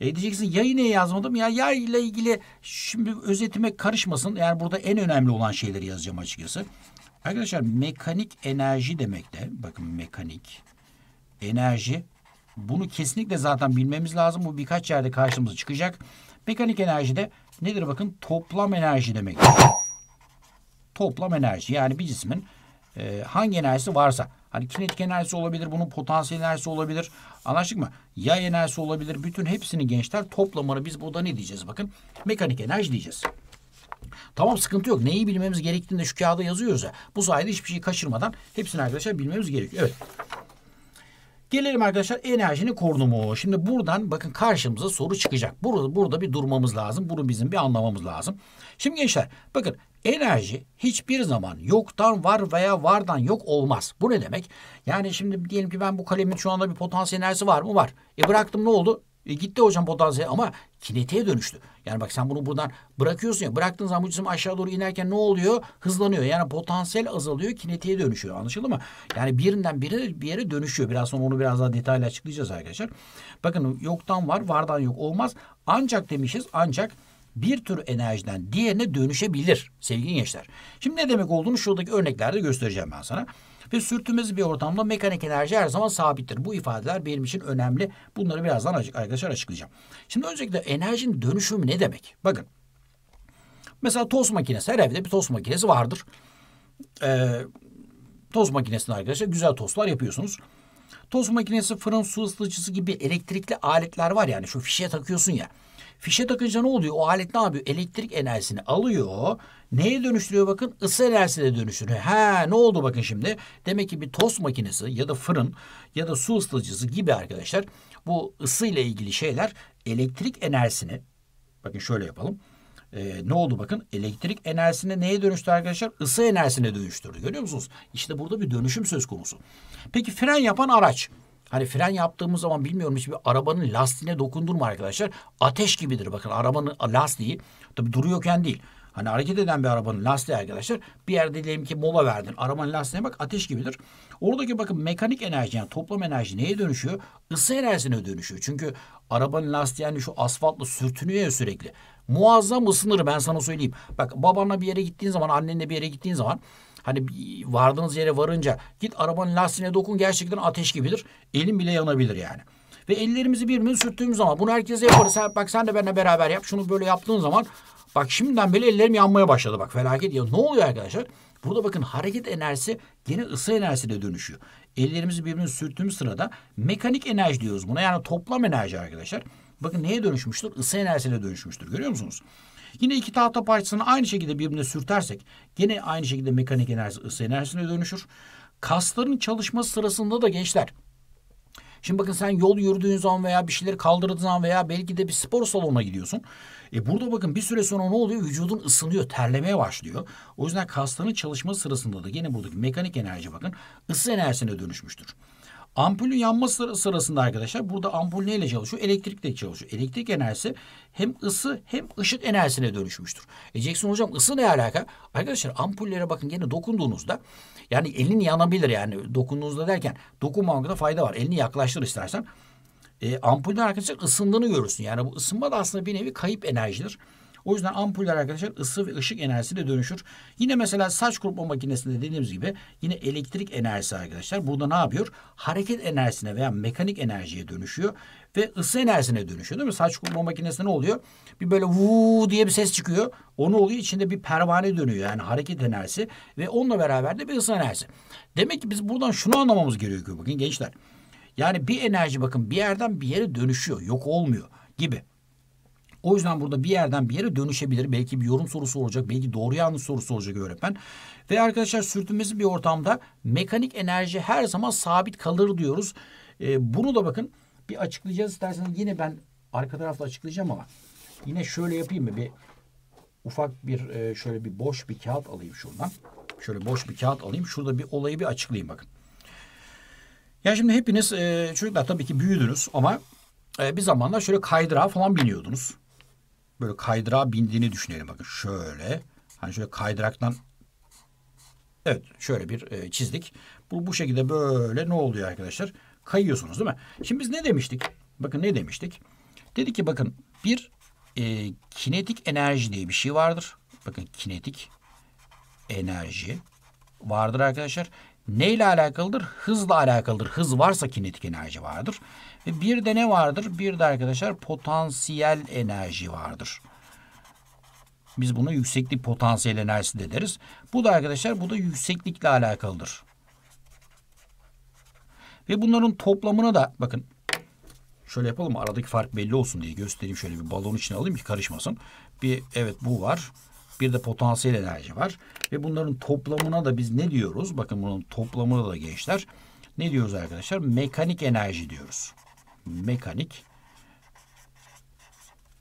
E diyeceksin yayı ne yazmadım? Ya yay ile ilgili şimdi özetime karışmasın. Yani burada en önemli olan şeyleri yazacağım açıkçası. Arkadaşlar mekanik enerji demek de bakın mekanik enerji bunu kesinlikle zaten bilmemiz lazım. Bu birkaç yerde karşımıza çıkacak. Mekanik enerji de nedir bakın? Toplam enerji demek. Toplam enerji yani bir cismin e, hangi enerjisi varsa. Hani kinetik enerjisi olabilir, bunun potansiyel enerjisi olabilir. Anlaştık mı? Yay enerjisi olabilir. Bütün hepsini gençler toplamını biz burada ne diyeceğiz? Bakın mekanik enerji diyeceğiz. Tamam sıkıntı yok. Neyi bilmemiz gerektiğinde şu kağıda yazıyoruz ya. Bu sayede hiçbir şeyi kaçırmadan hepsini arkadaşlar bilmemiz gerekiyor. Evet. Gelelim arkadaşlar enerjinin korunumu. Şimdi buradan bakın karşımıza soru çıkacak. Burada, burada bir durmamız lazım. Bunu bizim bir anlamamız lazım. Şimdi gençler bakın enerji hiçbir zaman yoktan var veya vardan yok olmaz. Bu ne demek? Yani şimdi diyelim ki ben bu kalemin şu anda bir potansiyel enerjisi var mı? Var. E bıraktım ne oldu? E gitti hocam potansiyel ama kinetiğe dönüştü. Yani bak sen bunu buradan bırakıyorsun ya. Bıraktığın zaman bu cisim aşağı doğru inerken ne oluyor? Hızlanıyor. Yani potansiyel azalıyor. Kinetiğe dönüşüyor. Anlaşıldı mı? Yani birinden biri bir yere dönüşüyor. Biraz sonra onu biraz daha detaylı açıklayacağız arkadaşlar. Bakın yoktan var, vardan yok olmaz. Ancak demişiz ancak bir tür enerjiden diğerine dönüşebilir sevgili gençler. Şimdi ne demek olduğunu şuradaki örneklerde göstereceğim ben sana ve sürtünmez bir ortamda mekanik enerji her zaman sabittir. Bu ifadeler benim için önemli. Bunları birazdan arkadaşlar açıklayacağım. Şimdi öncelikle enerjinin dönüşümü ne demek? Bakın. Mesela toz makinesi. Her evde bir toz makinesi vardır. Ee, toz makinesini arkadaşlar güzel tostlar yapıyorsunuz. Toz makinesi, fırın, su ısıtıcısı gibi elektrikli aletler var yani şu fişe takıyorsun ya. Fişe takınca ne oluyor? O alet ne yapıyor? Elektrik enerjisini alıyor. Neye dönüştürüyor bakın? Isı enerjisine dönüştürüyor. He ne oldu bakın şimdi? Demek ki bir tost makinesi ya da fırın ya da su ısıtıcısı gibi arkadaşlar bu ısıyla ilgili şeyler elektrik enerjisini bakın şöyle yapalım. Ee, ne oldu bakın elektrik enerjisine neye dönüştü arkadaşlar? Isı enerjisine dönüştürdü görüyor musunuz? İşte burada bir dönüşüm söz konusu. Peki fren yapan araç. Hani fren yaptığımız zaman bilmiyorum hiçbir arabanın lastiğine dokundurma arkadaşlar. Ateş gibidir bakın arabanın lastiği. tabi duruyorken değil. Hani hareket eden bir arabanın lastiği arkadaşlar bir yerde diyelim ki mola verdin. Arabanın lastiğine bak ateş gibidir. Oradaki bakın mekanik enerji yani toplam enerji neye dönüşüyor? Isı enerjisine dönüşüyor. Çünkü arabanın lastiği yani şu asfaltla sürtünüyor ya sürekli. Muazzam ısınır ben sana söyleyeyim. Bak babanla bir yere gittiğin zaman annenle bir yere gittiğin zaman Hani vardığınız yere varınca git arabanın lastiğine dokun gerçekten ateş gibidir. Elin bile yanabilir yani. Ve ellerimizi birbirimize sürttüğümüz zaman bunu herkes yaparız. Sen, bak sen de benimle beraber yap. Şunu böyle yaptığın zaman bak şimdiden bile ellerim yanmaya başladı. Bak felaket ya ne oluyor arkadaşlar? Burada bakın hareket enerjisi gene ısı enerjisine dönüşüyor. Ellerimizi birbirine sürttüğümüz sırada mekanik enerji diyoruz buna. Yani toplam enerji arkadaşlar. Bakın neye dönüşmüştür? Isı enerjisine dönüşmüştür. Görüyor musunuz? Yine iki tahta parçasını aynı şekilde birbirine sürtersek gene aynı şekilde mekanik enerji ısı enerjisine dönüşür. Kasların çalışma sırasında da gençler Şimdi bakın sen yol yürüdüğün zaman veya bir şeyleri kaldırdığın zaman veya belki de bir spor salonuna gidiyorsun. E burada bakın bir süre sonra ne oluyor? Vücudun ısınıyor, terlemeye başlıyor. O yüzden kasların çalışma sırasında da gene buradaki mekanik enerji bakın ısı enerjisine dönüşmüştür. Ampulün yanma sıra, sırasında arkadaşlar burada ampul neyle çalışıyor? Elektrikle çalışıyor. Elektrik enerjisi hem ısı hem ışık enerjisine dönüşmüştür. E Jackson hocam ısı ne alaka? Arkadaşlar ampullere bakın gene dokunduğunuzda yani elin yanabilir yani dokunduğunuzda derken dokunmamakta fayda var. Elini yaklaştır istersen. E, ampulden arkadaşlar ısındığını görürsün. Yani bu ısınma da aslında bir nevi kayıp enerjidir. O yüzden ampuller arkadaşlar ısı ve ışık enerjisi de dönüşür. Yine mesela saç kurutma makinesinde dediğimiz gibi yine elektrik enerjisi arkadaşlar. Burada ne yapıyor? Hareket enerjisine veya mekanik enerjiye dönüşüyor ve ısı enerjisine dönüşüyor değil mi? Saç kurutma makinesinde ne oluyor? Bir böyle vuu diye bir ses çıkıyor. Onu oluyor içinde bir pervane dönüyor yani hareket enerjisi ve onunla beraber de bir ısı enerjisi. Demek ki biz buradan şunu anlamamız gerekiyor bugün gençler. Yani bir enerji bakın bir yerden bir yere dönüşüyor, yok olmuyor gibi. O yüzden burada bir yerden bir yere dönüşebilir. Belki bir yorum sorusu olacak. Belki doğru yanlış sorusu olacak öğretmen. Ve arkadaşlar sürtünmesi bir ortamda mekanik enerji her zaman sabit kalır diyoruz. E, bunu da bakın bir açıklayacağız isterseniz. Yine ben arka tarafta açıklayacağım ama yine şöyle yapayım mı? Bir ufak bir e, şöyle bir boş bir kağıt alayım şuradan. Şöyle boş bir kağıt alayım. Şurada bir olayı bir açıklayayım bakın. Ya şimdi hepiniz e, çocuklar tabii ki büyüdünüz ama e, bir zamanlar şöyle kaydırağa falan biniyordunuz böyle kaydırağa bindiğini düşünelim bakın şöyle. Hani şöyle kaydıraktan evet şöyle bir e, çizdik. Bu, bu şekilde böyle ne oluyor arkadaşlar? Kayıyorsunuz değil mi? Şimdi biz ne demiştik? Bakın ne demiştik? Dedi ki bakın bir e, kinetik enerji diye bir şey vardır. Bakın kinetik enerji vardır arkadaşlar. Neyle alakalıdır? Hızla alakalıdır. Hız varsa kinetik enerji vardır. Ve bir de ne vardır? Bir de arkadaşlar potansiyel enerji vardır. Biz buna yükseklik potansiyel enerjisi de deriz. Bu da arkadaşlar bu da yükseklikle alakalıdır. Ve bunların toplamına da bakın şöyle yapalım aradaki fark belli olsun diye göstereyim şöyle bir balon içine alayım ki karışmasın. Bir evet bu var. Bir de potansiyel enerji var. Ve bunların toplamına da biz ne diyoruz? Bakın bunun toplamına da gençler. Ne diyoruz arkadaşlar? Mekanik enerji diyoruz mekanik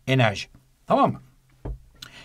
enerji. Tamam mı?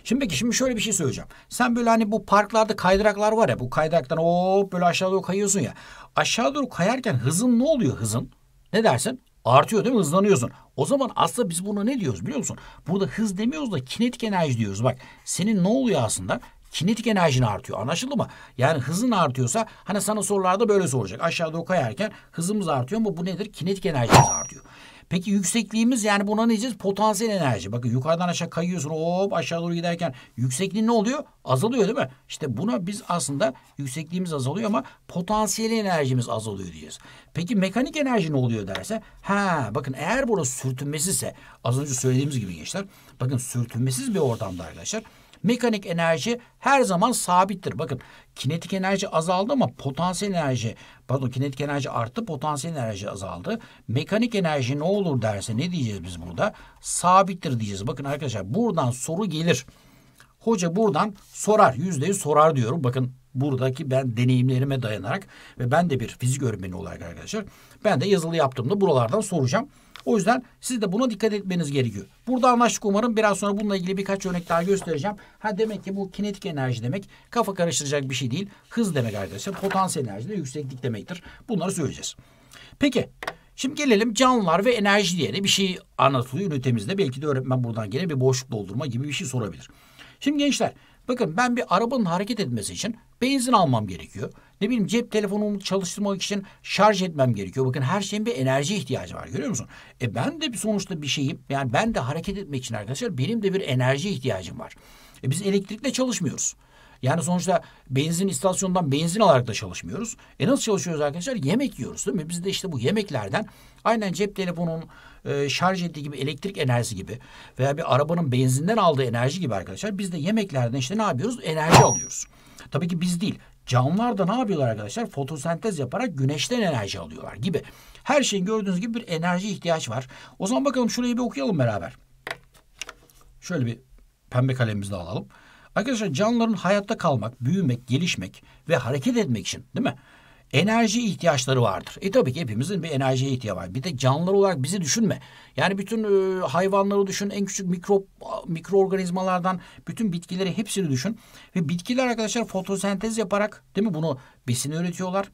Şimdi peki şimdi şöyle bir şey söyleyeceğim. Sen böyle hani bu parklarda kaydıraklar var ya bu kaydıraktan o böyle aşağı doğru kayıyorsun ya. Aşağı doğru kayarken hızın ne oluyor hızın? Ne dersin? Artıyor değil mi? Hızlanıyorsun. O zaman aslında biz buna ne diyoruz biliyor musun? Burada hız demiyoruz da kinetik enerji diyoruz. Bak senin ne oluyor aslında? Kinetik enerjin artıyor. Anlaşıldı mı? Yani hızın artıyorsa hani sana sorularda böyle soracak. Aşağı doğru kayarken hızımız artıyor mu? Bu nedir? Kinetik enerjimiz artıyor. Peki yüksekliğimiz yani buna ne diyeceğiz? Potansiyel enerji. Bakın yukarıdan aşağı kayıyorsun hop aşağı doğru giderken yüksekliğin ne oluyor? Azalıyor değil mi? İşte buna biz aslında yüksekliğimiz azalıyor ama potansiyel enerjimiz azalıyor diyeceğiz. Peki mekanik enerji ne oluyor derse? Ha bakın eğer burası sürtünmesizse az önce söylediğimiz gibi gençler. Bakın sürtünmesiz bir ortamda arkadaşlar. Mekanik enerji her zaman sabittir. Bakın kinetik enerji azaldı ama potansiyel enerji pardon kinetik enerji arttı potansiyel enerji azaldı. Mekanik enerji ne olur derse ne diyeceğiz biz burada? Sabittir diyeceğiz. Bakın arkadaşlar buradan soru gelir. Hoca buradan sorar. Yüzdeyi sorar diyorum. Bakın buradaki ben deneyimlerime dayanarak ve ben de bir fizik öğretmeni olarak arkadaşlar ben de yazılı yaptığımda buralardan soracağım. O yüzden siz de buna dikkat etmeniz gerekiyor. Burada anlaştık umarım. Biraz sonra bununla ilgili birkaç örnek daha göstereceğim. Ha demek ki bu kinetik enerji demek kafa karıştıracak bir şey değil. Hız demek arkadaşlar. Potansiyel enerji de yükseklik demektir. Bunları söyleyeceğiz. Peki Şimdi gelelim canlılar ve enerji diye de bir şey anlatılıyor ünitemizde. Belki de öğretmen buradan gene bir boşluk doldurma gibi bir şey sorabilir. Şimdi gençler Bakın ben bir arabanın hareket etmesi için benzin almam gerekiyor. Ne bileyim cep telefonumu çalıştırmak için şarj etmem gerekiyor. Bakın her şeyin bir enerji ihtiyacı var görüyor musun? E ben de bir sonuçta bir şeyim. Yani ben de hareket etmek için arkadaşlar benim de bir enerji ihtiyacım var. E biz elektrikle çalışmıyoruz. Yani sonuçta benzin istasyondan benzin alarak da çalışmıyoruz. E nasıl çalışıyoruz arkadaşlar? Yemek yiyoruz değil mi? Biz de işte bu yemeklerden aynen cep telefonunun e, şarj ettiği gibi elektrik enerjisi gibi veya bir arabanın benzinden aldığı enerji gibi arkadaşlar biz de yemeklerden işte ne yapıyoruz? Enerji alıyoruz. Tabii ki biz değil. Canlılar da ne yapıyorlar arkadaşlar? Fotosentez yaparak güneşten enerji alıyorlar gibi. Her şeyin gördüğünüz gibi bir enerji ihtiyaç var. O zaman bakalım şurayı bir okuyalım beraber. Şöyle bir pembe kalemimizi de alalım. Arkadaşlar canlıların hayatta kalmak, büyümek, gelişmek ve hareket etmek için değil mi? Enerji ihtiyaçları vardır. E tabii ki hepimizin bir enerjiye ihtiyacı var. Bir de canlılar olarak bizi düşünme. Yani bütün e, hayvanları düşün, en küçük mikro mikroorganizmalardan bütün bitkileri hepsini düşün. Ve bitkiler arkadaşlar fotosentez yaparak değil mi bunu besini üretiyorlar.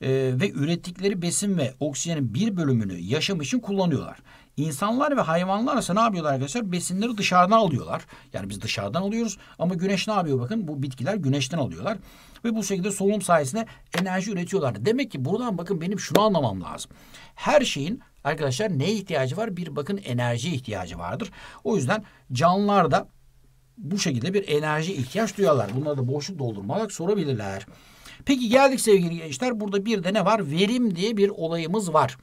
E, ve ürettikleri besin ve oksijenin bir bölümünü yaşam için kullanıyorlar. İnsanlar ve hayvanlar ise ne yapıyorlar arkadaşlar? Besinleri dışarıdan alıyorlar. Yani biz dışarıdan alıyoruz ama güneş ne yapıyor bakın? Bu bitkiler güneşten alıyorlar. Ve bu şekilde solunum sayesinde enerji üretiyorlar. Demek ki buradan bakın benim şunu anlamam lazım. Her şeyin arkadaşlar neye ihtiyacı var? Bir bakın enerjiye ihtiyacı vardır. O yüzden canlılar da bu şekilde bir enerji ihtiyaç duyarlar. Bunları da boşluk doldurmalar sorabilirler. Peki geldik sevgili gençler. Burada bir de ne var? Verim diye bir olayımız var.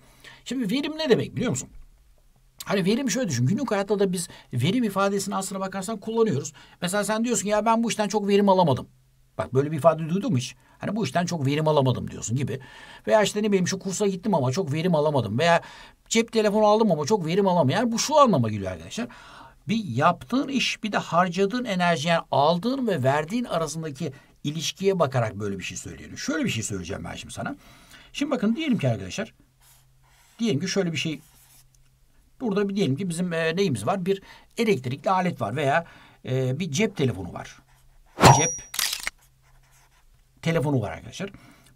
Şimdi verim ne demek biliyor musun? Hani verim şöyle düşün. Günlük hayatta da biz verim ifadesini aslına bakarsan kullanıyoruz. Mesela sen diyorsun ya ben bu işten çok verim alamadım. Bak böyle bir ifade duydun mu hiç? Hani bu işten çok verim alamadım diyorsun gibi. Veya işte ne bileyim şu kursa gittim ama çok verim alamadım. Veya cep telefonu aldım ama çok verim alamadım. Yani bu şu anlama geliyor arkadaşlar. Bir yaptığın iş bir de harcadığın enerji yani aldığın ve verdiğin arasındaki ilişkiye bakarak böyle bir şey söylüyorum. Şöyle bir şey söyleyeceğim ben şimdi sana. Şimdi bakın diyelim ki arkadaşlar. Diyelim ki şöyle bir şey Burada bir diyelim ki bizim e, neyimiz var? Bir elektrikli alet var veya e, bir cep telefonu var. Cep telefonu var arkadaşlar.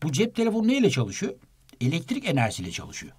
Bu cep telefonu neyle çalışıyor? Elektrik enerjisiyle çalışıyor.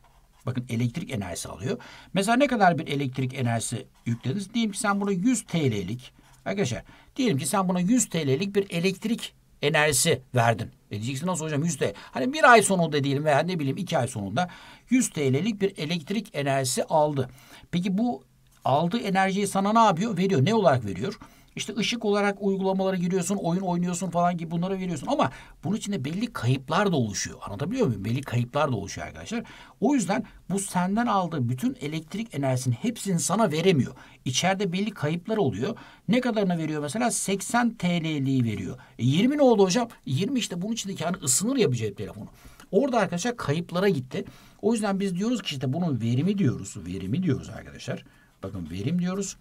Bakın elektrik enerjisi alıyor. Mesela ne kadar bir elektrik enerjisi yüklediniz? Diyelim ki sen buna 100 TL'lik arkadaşlar diyelim ki sen buna 100 TL'lik bir elektrik enerjisi verdin. E diyeceksin nasıl hocam yüzde Hani bir ay sonunda diyelim veya ne bileyim iki ay sonunda 100 TL'lik bir elektrik enerjisi aldı. Peki bu aldığı enerjiyi sana ne yapıyor? Veriyor. Ne olarak veriyor? İşte ışık olarak uygulamalara giriyorsun, oyun oynuyorsun falan gibi bunlara veriyorsun. Ama bunun içinde belli kayıplar da oluşuyor. Anlatabiliyor muyum? Belli kayıplar da oluşuyor arkadaşlar. O yüzden bu senden aldığı bütün elektrik enerjisinin hepsini sana veremiyor. İçeride belli kayıplar oluyor. Ne kadarını veriyor mesela? 80 TL'liği veriyor. E 20 ne oldu hocam? 20 işte bunun içindeki hani ısınır ya bir cep telefonu. Orada arkadaşlar kayıplara gitti. O yüzden biz diyoruz ki işte bunun verimi diyoruz. Verimi diyoruz arkadaşlar. Bakın verim diyoruz.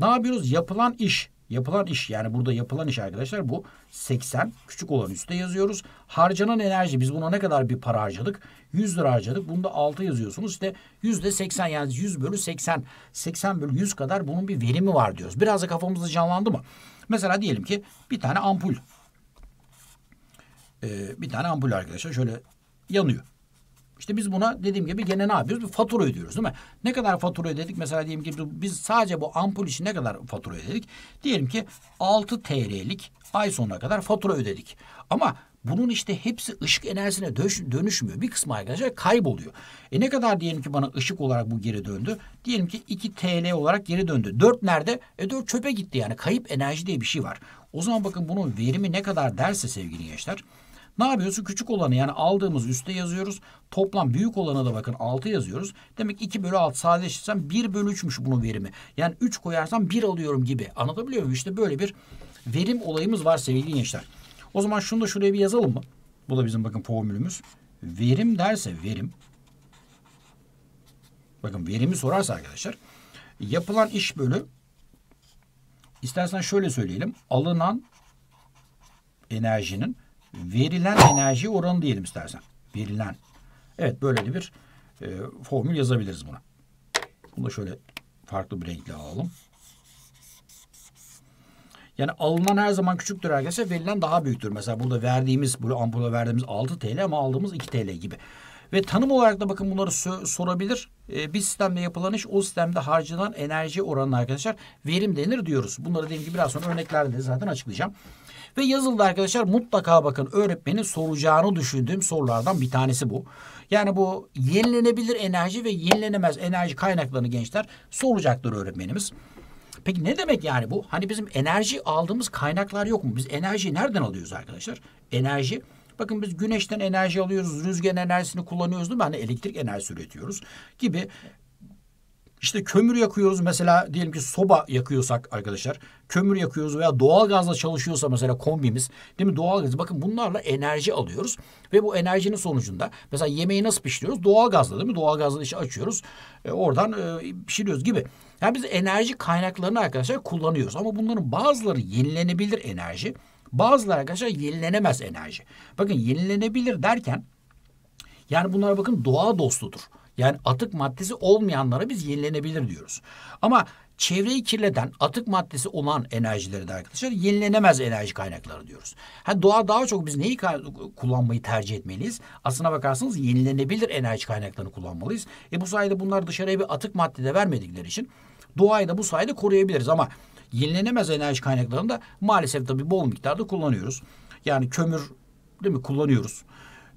Ne yapıyoruz? Yapılan iş Yapılan iş yani burada yapılan iş arkadaşlar bu 80 küçük olan üstte yazıyoruz. Harcanan enerji biz buna ne kadar bir para harcadık? 100 lira harcadık. bunda 6 yazıyorsunuz. İşte %80 yani 100 bölü 80 80 bölü 100 kadar bunun bir verimi var diyoruz. Biraz da kafamızda canlandı mı? Mesela diyelim ki bir tane ampul. Ee, bir tane ampul arkadaşlar şöyle yanıyor. İşte biz buna dediğim gibi gene ne yapıyoruz? Bir fatura ödüyoruz değil mi? Ne kadar fatura ödedik? Mesela diyelim ki biz sadece bu ampul için ne kadar fatura ödedik? Diyelim ki 6 TL'lik ay sonuna kadar fatura ödedik. Ama bunun işte hepsi ışık enerjisine dönüşmüyor. Bir kısmı arkadaşlar kayboluyor. E ne kadar diyelim ki bana ışık olarak bu geri döndü? Diyelim ki 2 TL olarak geri döndü. 4 nerede? E 4 çöpe gitti yani. Kayıp enerji diye bir şey var. O zaman bakın bunun verimi ne kadar derse sevgili gençler ne yapıyorsun? Küçük olanı yani aldığımız üste yazıyoruz. Toplam büyük olana da bakın 6 yazıyoruz. Demek ki 2 bölü 6 sadeleştirsem 1 bölü 3'müş bunun verimi. Yani 3 koyarsam 1 alıyorum gibi. Anlatabiliyor muyum? İşte böyle bir verim olayımız var sevgili gençler. O zaman şunu da şuraya bir yazalım mı? Bu da bizim bakın formülümüz. Verim derse verim. Bakın verimi sorarsa arkadaşlar. Yapılan iş bölü İstersen şöyle söyleyelim. Alınan enerjinin verilen enerji oranı diyelim istersen. Verilen. Evet böyle de bir e, formül yazabiliriz buna. Bunu da şöyle farklı bir renkle alalım. Yani alınan her zaman küçüktür arkadaşlar. Verilen daha büyüktür. Mesela burada verdiğimiz, bu ampula verdiğimiz 6 TL ama aldığımız 2 TL gibi. Ve tanım olarak da bakın bunları so sorabilir. Ee, bir sistemde yapılan iş o sistemde harcanan enerji oranı arkadaşlar verim denir diyoruz. Bunları dediğim gibi biraz sonra örneklerde zaten açıklayacağım. Ve yazıldı arkadaşlar mutlaka bakın öğretmenin soracağını düşündüğüm sorulardan bir tanesi bu. Yani bu yenilenebilir enerji ve yenilenemez enerji kaynaklarını gençler soracaktır öğretmenimiz. Peki ne demek yani bu? Hani bizim enerji aldığımız kaynaklar yok mu? Biz enerjiyi nereden alıyoruz arkadaşlar? Enerji Bakın biz güneşten enerji alıyoruz, rüzgar enerjisini kullanıyoruz değil mi? Hani elektrik enerjisi üretiyoruz gibi. İşte kömür yakıyoruz mesela diyelim ki soba yakıyorsak arkadaşlar kömür yakıyoruz veya doğal gazla çalışıyorsa mesela kombimiz değil mi doğal gaz bakın bunlarla enerji alıyoruz ve bu enerjinin sonucunda mesela yemeği nasıl pişiriyoruz doğal gazla değil mi doğal gazla işi açıyoruz e, oradan e, pişiriyoruz gibi. Yani biz enerji kaynaklarını arkadaşlar kullanıyoruz ama bunların bazıları yenilenebilir enerji bazıları arkadaşlar yenilenemez enerji. Bakın yenilenebilir derken yani bunlara bakın doğa dostudur. Yani atık maddesi olmayanlara biz yenilenebilir diyoruz. Ama çevreyi kirleten atık maddesi olan enerjileri de arkadaşlar yenilenemez enerji kaynakları diyoruz. Ha, doğa daha çok biz neyi kullanmayı tercih etmeliyiz? Aslına bakarsanız yenilenebilir enerji kaynaklarını kullanmalıyız. E bu sayede bunlar dışarıya bir atık madde de vermedikleri için doğayı da bu sayede koruyabiliriz ama yenilenemez enerji kaynaklarını da maalesef tabii bol miktarda kullanıyoruz. Yani kömür değil mi kullanıyoruz.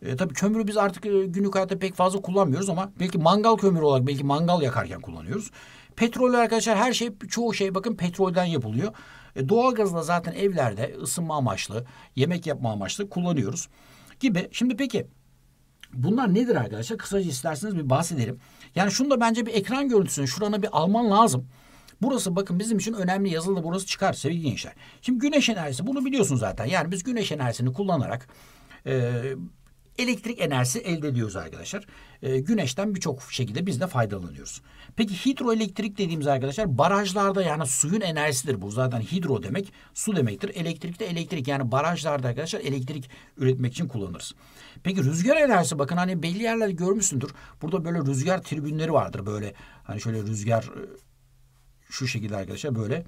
E, tabii kömürü biz artık e, günlük hayatta pek fazla kullanmıyoruz ama belki mangal kömürü olarak belki mangal yakarken kullanıyoruz. Petrol arkadaşlar her şey çoğu şey bakın petrolden yapılıyor. E, doğalgazla zaten evlerde ısınma amaçlı, yemek yapma amaçlı kullanıyoruz gibi. Şimdi peki bunlar nedir arkadaşlar? Kısaca isterseniz bir bahsedelim. Yani şunu da bence bir ekran görüntüsünü şurana bir alman lazım. Burası bakın bizim için önemli yazılı burası çıkar sevgili gençler. Şimdi güneş enerjisi bunu biliyorsun zaten. Yani biz güneş enerjisini kullanarak e, elektrik enerjisi elde ediyoruz arkadaşlar. E, güneşten birçok şekilde biz de faydalanıyoruz. Peki hidroelektrik dediğimiz arkadaşlar barajlarda yani suyun enerjisidir bu. Zaten hidro demek su demektir. Elektrik de elektrik yani barajlarda arkadaşlar elektrik üretmek için kullanırız. Peki rüzgar enerjisi bakın hani belli yerlerde görmüşsündür. Burada böyle rüzgar tribünleri vardır böyle hani şöyle rüzgar e, şu şekilde arkadaşlar böyle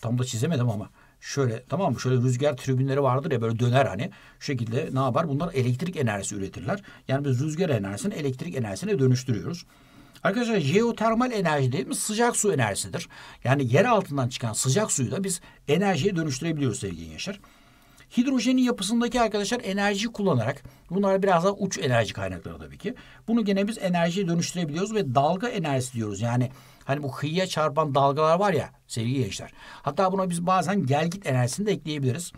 tam da çizemedim ama şöyle tamam mı? Şöyle rüzgar tribünleri vardır ya böyle döner hani. Şu şekilde ne yapar? Bunlar elektrik enerjisi üretirler. Yani biz rüzgar enerjisini elektrik enerjisine dönüştürüyoruz. Arkadaşlar jeotermal enerji dediğimiz sıcak su enerjisidir. Yani yer altından çıkan sıcak suyu da biz enerjiye dönüştürebiliyoruz sevgili gençler. Hidrojenin yapısındaki arkadaşlar enerji kullanarak bunlar biraz daha uç enerji kaynakları tabii ki. Bunu gene biz enerjiye dönüştürebiliyoruz ve dalga enerjisi diyoruz. Yani Hani bu kıyıya çarpan dalgalar var ya sevgili gençler. Hatta buna biz bazen gelgit git enerjisini de ekleyebiliriz.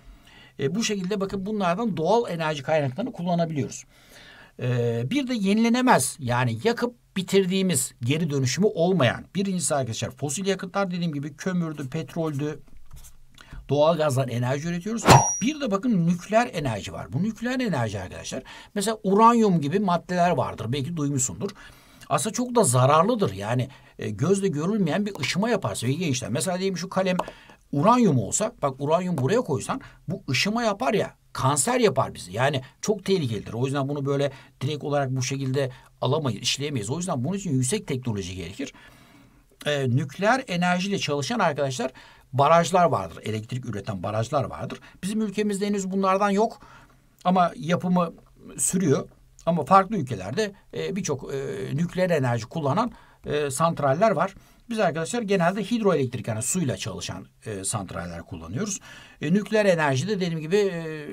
E, bu şekilde bakın bunlardan doğal enerji kaynaklarını kullanabiliyoruz. E, bir de yenilenemez yani yakıp bitirdiğimiz geri dönüşümü olmayan birincisi arkadaşlar fosil yakıtlar dediğim gibi kömürdü, petroldü, doğal gazdan enerji üretiyoruz. Bir de bakın nükleer enerji var. Bu nükleer enerji arkadaşlar mesela uranyum gibi maddeler vardır. Belki duymuşsundur. Aslında çok da zararlıdır. Yani e, gözle görülmeyen bir ışıma yaparsa sevgili gençler. Mesela diyelim şu kalem uranyum olsa bak uranyum buraya koysan bu ışıma yapar ya kanser yapar bizi. Yani çok tehlikelidir. O yüzden bunu böyle direkt olarak bu şekilde alamayız, işleyemeyiz. O yüzden bunun için yüksek teknoloji gerekir. Ee, nükleer enerjiyle çalışan arkadaşlar barajlar vardır. Elektrik üreten barajlar vardır. Bizim ülkemizde henüz bunlardan yok. Ama yapımı sürüyor. Ama farklı ülkelerde e, birçok e, nükleer enerji kullanan e, santraller var. Biz arkadaşlar genelde hidroelektrik yani suyla çalışan e, santraller kullanıyoruz. E, nükleer enerji de dediğim gibi e,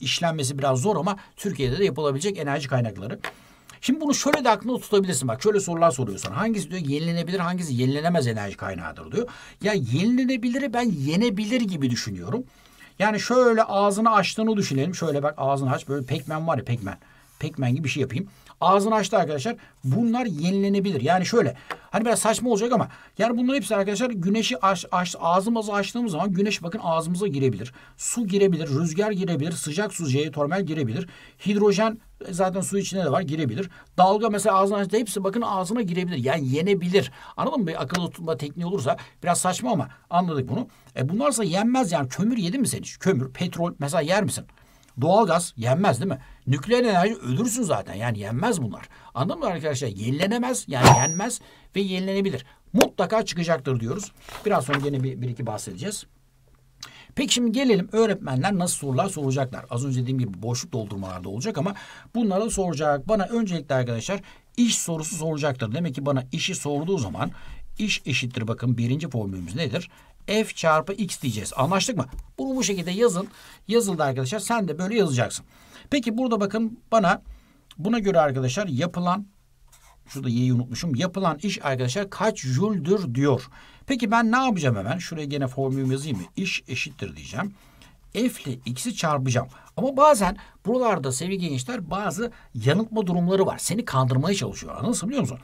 işlenmesi biraz zor ama Türkiye'de de yapılabilecek enerji kaynakları. Şimdi bunu şöyle de aklına tutabilirsin. Bak şöyle sorular soruyorsan. Hangisi diyor yenilenebilir, hangisi yenilenemez enerji kaynağıdır diyor. Ya yenilenebiliri ben yenebilir gibi düşünüyorum. Yani şöyle ağzını açtığını düşünelim. Şöyle bak ağzını aç. Böyle pekmen var ya pekmen. Pekmen gibi bir şey yapayım. Ağzını açtı arkadaşlar. Bunlar yenilenebilir. Yani şöyle hani biraz saçma olacak ama yani bunların hepsi arkadaşlar güneşi aç, aç, ağzımızı açtığımız zaman güneş bakın ağzımıza girebilir. Su girebilir, rüzgar girebilir, sıcak su jeotermal girebilir. Hidrojen zaten su içinde de var girebilir. Dalga mesela ağzını açtı hepsi bakın ağzına girebilir. Yani yenebilir. Anladın mı? Bir akıllı tutma tekniği olursa biraz saçma ama anladık bunu. E bunlarsa yenmez yani kömür yedi mi sen hiç? Kömür, petrol mesela yer misin? Doğalgaz yenmez değil mi? Nükleer enerji ölürsün zaten. Yani yenmez bunlar. Anladın mı arkadaşlar? Yenilenemez yani yenmez ve yenilenebilir. Mutlaka çıkacaktır diyoruz. Biraz sonra yine bir, bir iki bahsedeceğiz. Peki şimdi gelelim öğretmenler nasıl sorular soracaklar. Az önce dediğim gibi boşluk doldurmalarda olacak ama bunlara soracak. Bana öncelikle arkadaşlar iş sorusu soracaktır. Demek ki bana işi sorduğu zaman iş eşittir bakın birinci formülümüz nedir? f çarpı x diyeceğiz. Anlaştık mı? Bunu bu şekilde yazın. Yazıldı arkadaşlar. Sen de böyle yazacaksın. Peki burada bakın bana buna göre arkadaşlar yapılan şurada y'yi unutmuşum. Yapılan iş arkadaşlar kaç jüldür diyor. Peki ben ne yapacağım hemen? Şuraya gene formülümü yazayım mı? İş eşittir diyeceğim. F ile x'i çarpacağım. Ama bazen buralarda sevgili gençler bazı yanıltma durumları var. Seni kandırmaya çalışıyor. Nasıl biliyor musun?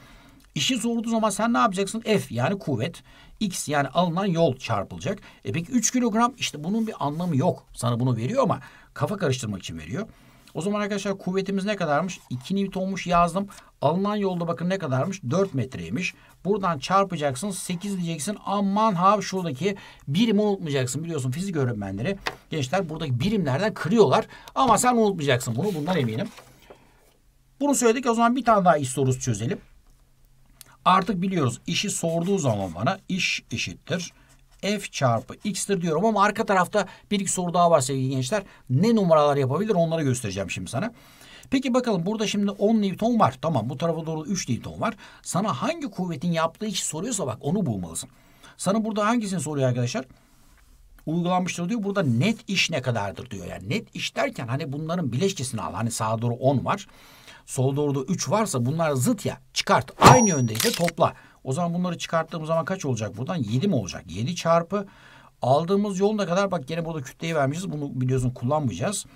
İşi sorduğu zaman sen ne yapacaksın? F yani kuvvet. X yani alınan yol çarpılacak. E peki 3 kilogram işte bunun bir anlamı yok. Sana bunu veriyor ama kafa karıştırmak için veriyor. O zaman arkadaşlar kuvvetimiz ne kadarmış? 2 Newton'muş yazdım. Alınan yolda bakın ne kadarmış? 4 metreymiş. Buradan çarpacaksın 8 diyeceksin. Aman ha şuradaki birimi unutmayacaksın. Biliyorsun fizik öğretmenleri gençler buradaki birimlerden kırıyorlar. Ama sen unutmayacaksın bunu bundan eminim. Bunu söyledik o zaman bir tane daha iş sorusu çözelim. Artık biliyoruz işi sorduğu zaman bana iş eşittir. F çarpı x'tir diyorum ama arka tarafta bir iki soru daha var sevgili gençler. Ne numaralar yapabilir onları göstereceğim şimdi sana. Peki bakalım burada şimdi 10 Newton var. Tamam bu tarafa doğru 3 Newton var. Sana hangi kuvvetin yaptığı işi soruyorsa bak onu bulmalısın. Sana burada hangisini soruyor arkadaşlar? Uygulanmıştır diyor. Burada net iş ne kadardır diyor. Yani net iş derken hani bunların bileşkesini al. Hani sağa doğru 10 var. Sol orada 3 varsa bunlar zıt ya. Çıkart. Aynı yöndeyse topla. O zaman bunları çıkarttığımız zaman kaç olacak buradan? 7 mi olacak? 7 çarpı aldığımız yolun da kadar bak gene burada kütleyi vermişiz. Bunu biliyorsun kullanmayacağız.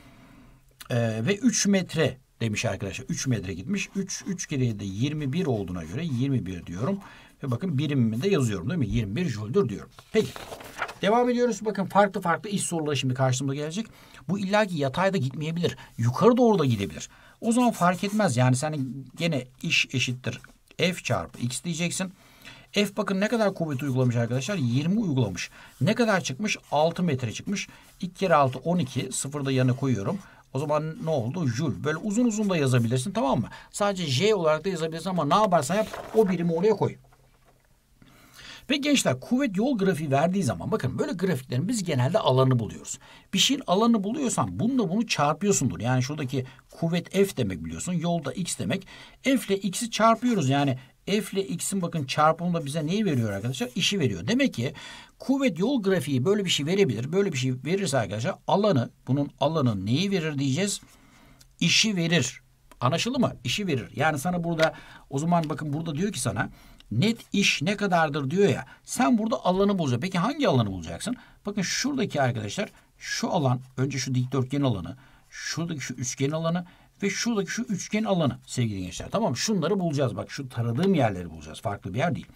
Ee, ve 3 metre demiş arkadaşlar. 3 metre gitmiş. 3, 3 kere de 21 olduğuna göre 21 diyorum. Ve bakın birimimi de yazıyorum değil mi? 21 jüldür diyorum. Peki. Devam ediyoruz. Bakın farklı farklı iş soruları şimdi karşımıza gelecek. Bu illaki yatayda gitmeyebilir. Yukarı doğru da gidebilir. O zaman fark etmez. Yani senin gene iş eşittir. F çarpı X diyeceksin. F bakın ne kadar kuvvet uygulamış arkadaşlar? 20 uygulamış. Ne kadar çıkmış? 6 metre çıkmış. 2 kere 6 12. sıfır da yanına koyuyorum. O zaman ne oldu? Jül. Böyle uzun uzun da yazabilirsin tamam mı? Sadece J olarak da yazabilirsin ama ne yaparsan yap o birimi oraya koy. Ve gençler kuvvet yol grafiği verdiği zaman bakın böyle grafiklerin biz genelde alanı buluyoruz. Bir şeyin alanı buluyorsan bununla bunu çarpıyorsundur. Yani şuradaki kuvvet F demek biliyorsun. Yolda X demek. F ile X'i çarpıyoruz. Yani F ile X'in bakın çarpımında bize neyi veriyor arkadaşlar? İşi veriyor. Demek ki kuvvet yol grafiği böyle bir şey verebilir. Böyle bir şey verirse arkadaşlar alanı, bunun alanı neyi verir diyeceğiz? İşi verir. Anlaşıldı mı? İşi verir. Yani sana burada o zaman bakın burada diyor ki sana net iş ne kadardır diyor ya. Sen burada alanı bulacaksın. Peki hangi alanı bulacaksın? Bakın şuradaki arkadaşlar şu alan önce şu dikdörtgen alanı şuradaki şu üçgen alanı ve şuradaki şu üçgen alanı sevgili gençler. Tamam şunları bulacağız. Bak şu taradığım yerleri bulacağız. Farklı bir yer değil.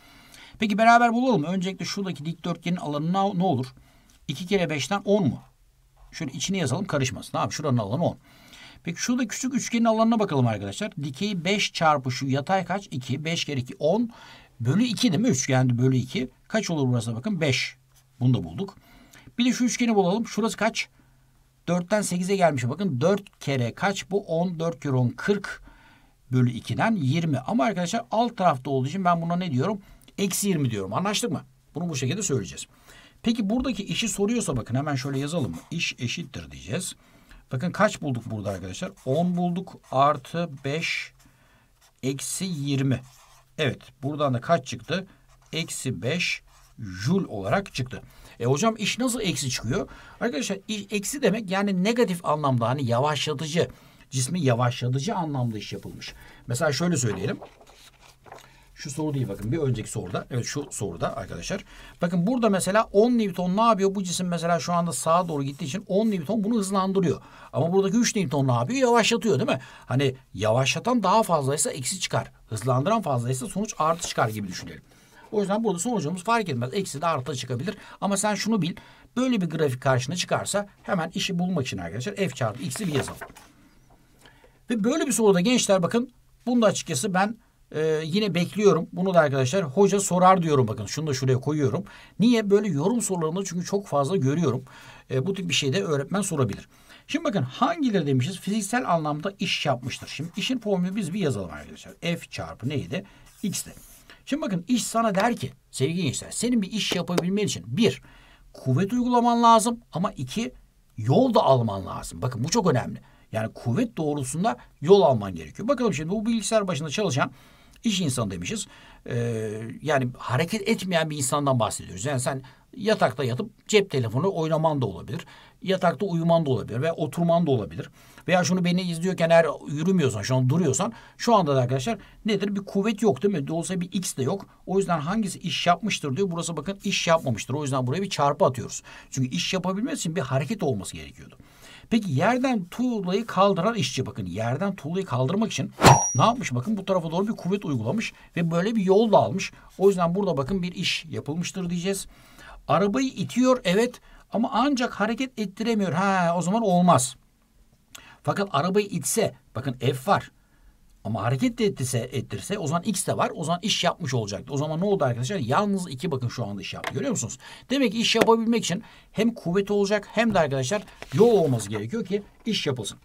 Peki beraber bulalım. Öncelikle şuradaki dikdörtgenin alanı ne olur? 2 kere 5'ten 10 mu? Şöyle içine yazalım karışmasın. Abi şuranın alanı 10. Peki şurada küçük üçgenin alanına bakalım arkadaşlar. Dikey 5 çarpı şu yatay kaç? 2. 5 kere 2 10. Bölü 2 değil mi? Üçgende bölü 2. Kaç olur burası bakın? 5. Bunu da bulduk. Bir de şu üçgeni bulalım. Şurası kaç? 4'ten 8'e gelmiş. Bakın 4 kere kaç bu? 10. 4 kere 10 40 bölü 2'den 20. Ama arkadaşlar alt tarafta olduğu için ben buna ne diyorum? Eksi 20 diyorum. Anlaştık mı? Bunu bu şekilde söyleyeceğiz. Peki buradaki işi soruyorsa bakın hemen şöyle yazalım. İş eşittir diyeceğiz. Bakın kaç bulduk burada arkadaşlar? 10 bulduk artı 5 eksi 20. Evet buradan da kaç çıktı? Eksi 5 jul olarak çıktı. E hocam iş nasıl eksi çıkıyor? Arkadaşlar iş, eksi demek yani negatif anlamda hani yavaşlatıcı, cismi yavaşlatıcı anlamda iş yapılmış. Mesela şöyle söyleyelim. Şu soru değil bakın bir önceki soruda. Evet şu soruda arkadaşlar. Bakın burada mesela 10 Newton ne yapıyor? Bu cisim mesela şu anda sağa doğru gittiği için 10 Newton bunu hızlandırıyor. Ama buradaki 3 Newton ne yapıyor? Yavaşlatıyor değil mi? Hani yavaşlatan daha fazlaysa eksi çıkar. Hızlandıran fazlaysa sonuç artı çıkar gibi düşünelim. O yüzden burada sonucumuz fark etmez. Eksi de artı çıkabilir. Ama sen şunu bil. Böyle bir grafik karşına çıkarsa hemen işi bulmak için arkadaşlar f çarpı x'i bir yazalım. Ve böyle bir soruda gençler bakın bunu açıkçası ben ee, yine bekliyorum. Bunu da arkadaşlar hoca sorar diyorum. Bakın şunu da şuraya koyuyorum. Niye? Böyle yorum sorularını çünkü çok fazla görüyorum. Ee, bu tip bir şey de öğretmen sorabilir. Şimdi bakın hangileri demişiz fiziksel anlamda iş yapmıştır. Şimdi işin formülü biz bir yazalım arkadaşlar. F çarpı neydi? X'ti. Şimdi bakın iş sana der ki sevgili gençler senin bir iş yapabilmen için bir kuvvet uygulaman lazım ama iki yol da alman lazım. Bakın bu çok önemli. Yani kuvvet doğrusunda yol alman gerekiyor. Bakalım şimdi bu bilgisayar başında çalışan iş insanı demişiz. Ee, yani hareket etmeyen bir insandan bahsediyoruz. Yani sen yatakta yatıp cep telefonu oynaman da olabilir. Yatakta uyuman da olabilir ve oturman da olabilir. Veya şunu beni izliyorken eğer yürümüyorsan, şu an duruyorsan şu anda da arkadaşlar nedir? Bir kuvvet yok değil mi? Dolayısıyla bir X de yok. O yüzden hangisi iş yapmıştır diyor. Burası bakın iş yapmamıştır. O yüzden buraya bir çarpı atıyoruz. Çünkü iş yapabilmesi için bir hareket olması gerekiyordu. Peki yerden tuğlayı kaldıran işçi bakın yerden tuğlayı kaldırmak için ne yapmış? Bakın bu tarafa doğru bir kuvvet uygulamış ve böyle bir yol da almış. O yüzden burada bakın bir iş yapılmıştır diyeceğiz. Arabayı itiyor evet ama ancak hareket ettiremiyor. Ha o zaman olmaz. Fakat arabayı itse bakın F var. Ama hareket ettirse, ettirse o zaman X de var. O zaman iş yapmış olacaktı. O zaman ne oldu arkadaşlar? Yalnız iki bakın şu anda iş yaptı. Görüyor musunuz? Demek ki iş yapabilmek için hem kuvvet olacak hem de arkadaşlar yol olması gerekiyor ki iş yapılsın.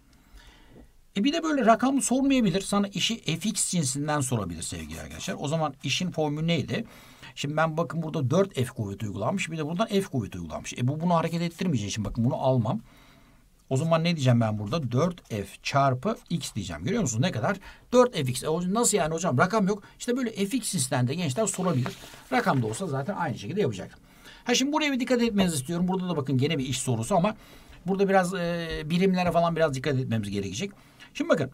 E bir de böyle rakamlı sormayabilir. Sana işi fx cinsinden sorabilir sevgili arkadaşlar. O zaman işin formülü neydi? Şimdi ben bakın burada 4 F kuvvet uygulanmış. Bir de buradan F kuvvet uygulanmış. E bu bunu hareket ettirmeyeceği için bakın bunu almam. O zaman ne diyeceğim ben burada? 4f çarpı x diyeceğim. Görüyor musunuz ne kadar? 4fx. E, nasıl yani hocam? Rakam yok. İşte böyle fx sistemde gençler sorabilir. Rakam da olsa zaten aynı şekilde yapacak. Ha şimdi buraya bir dikkat etmenizi istiyorum. Burada da bakın gene bir iş sorusu ama burada biraz e, birimlere falan biraz dikkat etmemiz gerekecek. Şimdi bakın.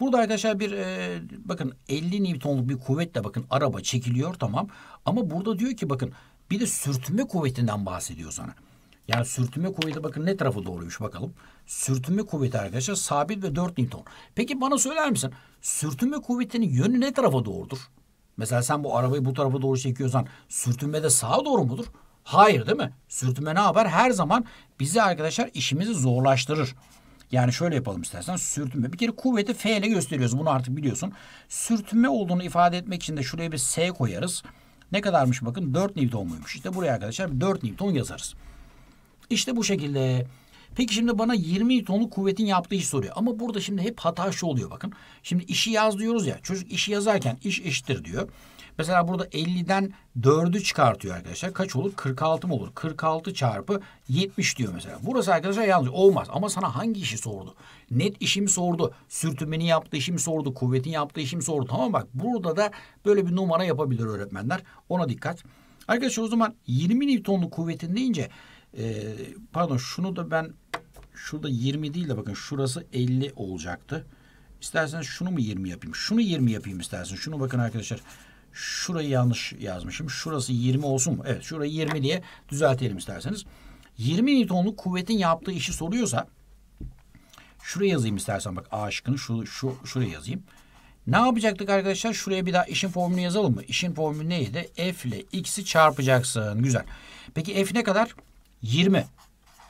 Burada arkadaşlar bir e, bakın 50 Newton'luk bir kuvvetle bakın araba çekiliyor tamam. Ama burada diyor ki bakın bir de sürtünme kuvvetinden bahsediyor sana. Yani sürtünme kuvveti bakın ne tarafa doğruymuş bakalım. Sürtünme kuvveti arkadaşlar sabit ve 4 Newton. Peki bana söyler misin? Sürtünme kuvvetinin yönü ne tarafa doğrudur? Mesela sen bu arabayı bu tarafa doğru çekiyorsan sürtünme de sağa doğru mudur? Hayır değil mi? Sürtünme ne yapar? Her zaman bizi arkadaşlar işimizi zorlaştırır. Yani şöyle yapalım istersen sürtünme. Bir kere kuvveti F ile gösteriyoruz. Bunu artık biliyorsun. Sürtünme olduğunu ifade etmek için de şuraya bir S koyarız. Ne kadarmış bakın 4 Newton muymuş. İşte buraya arkadaşlar 4 Newton yazarız. İşte bu şekilde. Peki şimdi bana 20 tonluk kuvvetin yaptığı iş soruyor. Ama burada şimdi hep hata şu oluyor bakın. Şimdi işi yaz diyoruz ya. Çocuk işi yazarken iş eşittir diyor. Mesela burada 50'den 4'ü çıkartıyor arkadaşlar. Kaç olur? 46 mı olur? 46 çarpı 70 diyor mesela. Burası arkadaşlar yalnız olmaz. Ama sana hangi işi sordu? Net işimi sordu. Sürtünmenin yaptığı işimi sordu. Kuvvetin yaptığı işimi sordu. Tamam bak burada da böyle bir numara yapabilir öğretmenler. Ona dikkat. Arkadaşlar o zaman 20 Newton'lu kuvvetin deyince e, pardon şunu da ben şurada 20 değil de bakın şurası 50 olacaktı. İsterseniz şunu mu 20 yapayım? Şunu 20 yapayım istersen. Şunu bakın arkadaşlar. Şurayı yanlış yazmışım. Şurası 20 olsun mu? Evet şurayı 20 diye düzeltelim isterseniz. 20 Newton'luk kuvvetin yaptığı işi soruyorsa şuraya yazayım istersen bak A şıkkını şu, şu, şuraya yazayım. Ne yapacaktık arkadaşlar? Şuraya bir daha işin formülünü yazalım mı? İşin formülü neydi? F ile X'i çarpacaksın. Güzel. Peki F ne kadar? 20.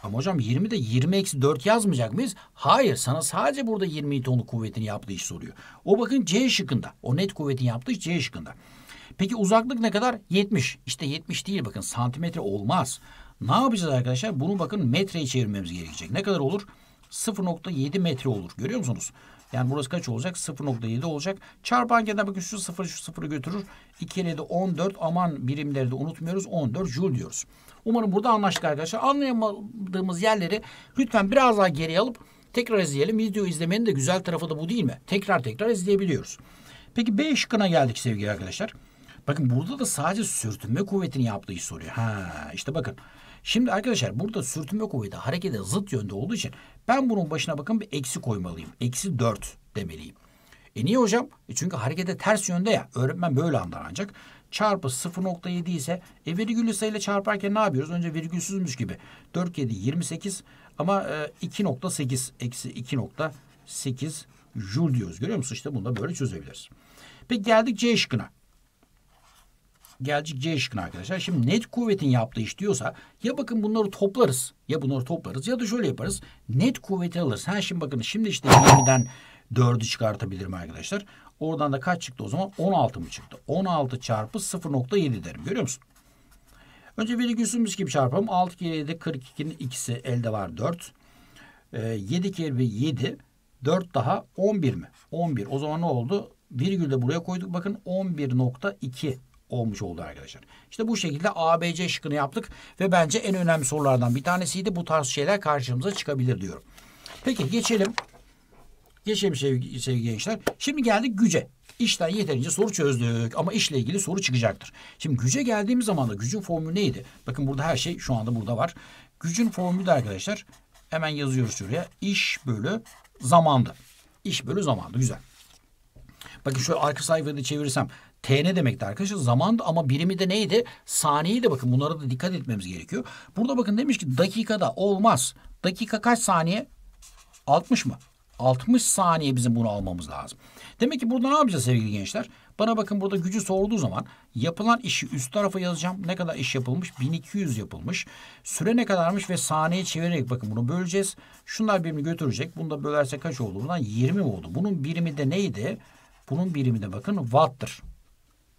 Ama hocam 20 de 20 eksi 4 yazmayacak mıyız? Hayır sana sadece burada 20 tonu kuvvetini yaptığı iş soruyor. O bakın C şıkkında. O net kuvvetini yaptığı iş C şıkkında. Peki uzaklık ne kadar? 70. İşte 70 değil bakın santimetre olmaz. Ne yapacağız arkadaşlar? Bunu bakın metreye çevirmemiz gerekecek. Ne kadar olur? 0.7 metre olur. Görüyor musunuz? Yani burası kaç olacak? 0.7 olacak. Çarpan kenarda bakın şu 0 şu 0'ı götürür. 2 ile de 14 aman birimleri de unutmuyoruz. 14 joule diyoruz. Umarım burada anlaştık arkadaşlar. Anlayamadığımız yerleri lütfen biraz daha geri alıp tekrar izleyelim. Video izlemenin de güzel tarafı da bu değil mi? Tekrar tekrar izleyebiliyoruz. Peki B şıkkına geldik sevgili arkadaşlar. Bakın burada da sadece sürtünme kuvvetini yaptığı soruyor. Ha işte bakın. Şimdi arkadaşlar burada sürtünme kuvveti harekete zıt yönde olduğu için ben bunun başına bakın bir eksi koymalıyım. Eksi 4 demeliyim. E niye hocam? E çünkü harekete ters yönde ya. Öğretmen böyle anlar ancak çarpı 0.7 ise e, virgüllü sayıyla çarparken ne yapıyoruz? Önce virgülsüzmüş gibi 4, 7, 28 ama e, 2.8 eksi 2.8 jül diyoruz. Görüyor musunuz? İşte bunu da böyle çözebiliriz. Peki geldik C şıkkına. Geldik C şıkkına arkadaşlar. Şimdi net kuvvetin yaptığı iş diyorsa ya bakın bunları toplarız. Ya bunları toplarız ya da şöyle yaparız. Net kuvveti alırız. Ha şimdi bakın şimdi işte 20'den 4'ü çıkartabilirim arkadaşlar. Oradan da kaç çıktı o zaman? 16 mı çıktı? 16 çarpı 0.7 derim. Görüyor musun? Önce virgülsüz gibi çarpalım. 6 kere 7 42'nin ikisi elde var 4. E, 7 kere 7 4 daha 11 mi? 11. O zaman ne oldu? Virgül de buraya koyduk. Bakın 11.2 olmuş oldu arkadaşlar. İşte bu şekilde ABC şıkkını yaptık ve bence en önemli sorulardan bir tanesiydi. Bu tarz şeyler karşımıza çıkabilir diyorum. Peki geçelim Geçelim sevgili, sevgili gençler. Şimdi geldik güce. İşten yeterince soru çözdük ama işle ilgili soru çıkacaktır. Şimdi güce geldiğimiz zaman da gücün formülü neydi? Bakın burada her şey şu anda burada var. Gücün formülü de arkadaşlar hemen yazıyoruz şuraya. İş bölü zamandı. İş bölü zamandı. Güzel. Bakın şu arka sayfayı da çevirirsem T ne demekti arkadaşlar? Zamandı ama birimi de neydi? Saniyeyi de bakın bunlara da dikkat etmemiz gerekiyor. Burada bakın demiş ki dakikada olmaz. Dakika kaç saniye? 60 mı? 60 saniye bizim bunu almamız lazım. Demek ki burada ne yapacağız sevgili gençler? Bana bakın burada gücü sorduğu zaman yapılan işi üst tarafa yazacağım. Ne kadar iş yapılmış? 1200 yapılmış. Süre ne kadarmış ve saniye çevirerek bakın bunu böleceğiz. Şunlar birimi götürecek. Bunu da bölerse kaç oldu? Bundan 20 mi oldu? Bunun birimi de neydi? Bunun birimi de bakın watt'tır.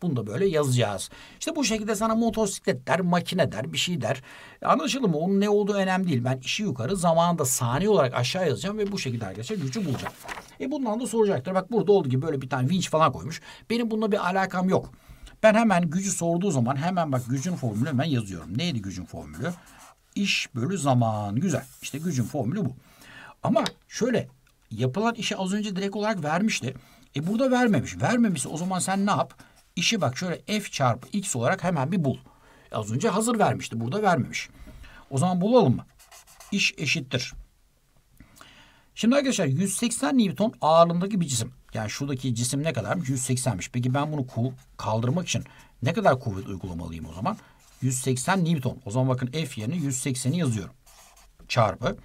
Bunu da böyle yazacağız. İşte bu şekilde sana motosiklet der, makine der, bir şey der. Anlaşıldı mı? Onun ne olduğu önemli değil. Ben işi yukarı zamanında saniye olarak aşağı yazacağım ve bu şekilde arkadaşlar gücü bulacağım. E bundan da soracaklar. Bak burada olduğu gibi böyle bir tane vinç falan koymuş. Benim bununla bir alakam yok. Ben hemen gücü sorduğu zaman hemen bak gücün formülü hemen yazıyorum. Neydi gücün formülü? İş bölü zaman. Güzel. İşte gücün formülü bu. Ama şöyle yapılan işi az önce direkt olarak vermişti. E burada vermemiş. Vermemişse o zaman sen ne yap? İşi bak şöyle f çarpı x olarak hemen bir bul. Az önce hazır vermişti. Burada vermemiş. O zaman bulalım mı? İş eşittir. Şimdi arkadaşlar 180 Newton ağırlığındaki bir cisim. Yani şuradaki cisim ne kadarmış? 180'miş. Peki ben bunu kaldırmak için ne kadar kuvvet uygulamalıyım o zaman? 180 Newton. O zaman bakın F yerine 180'i yazıyorum. Çarpı.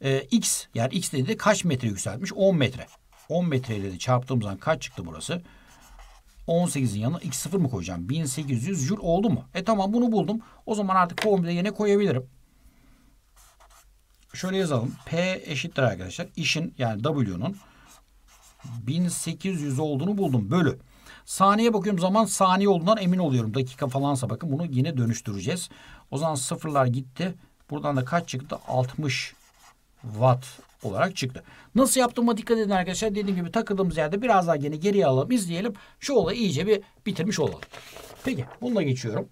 Ee, X yani X dedi de kaç metre yükseltmiş? 10 metre. 10 metreyle de çarptığım zaman kaç çıktı burası? Burası. 18'in yanına 2 sıfır mı koyacağım? 1800 jül oldu mu? E tamam bunu buldum. O zaman artık formüle yine koyabilirim. Şöyle yazalım. P eşittir arkadaşlar. İşin yani W'nun 1800 olduğunu buldum. Bölü. Saniye bakıyorum zaman saniye olduğundan emin oluyorum. Dakika falansa bakın bunu yine dönüştüreceğiz. O zaman sıfırlar gitti. Buradan da kaç çıktı? 60 watt olarak çıktı. Nasıl yaptığıma dikkat edin arkadaşlar. Dediğim gibi takıldığımız yerde biraz daha gene geriye alalım, izleyelim. Şu olayı iyice bir bitirmiş olalım. Peki bununla geçiyorum.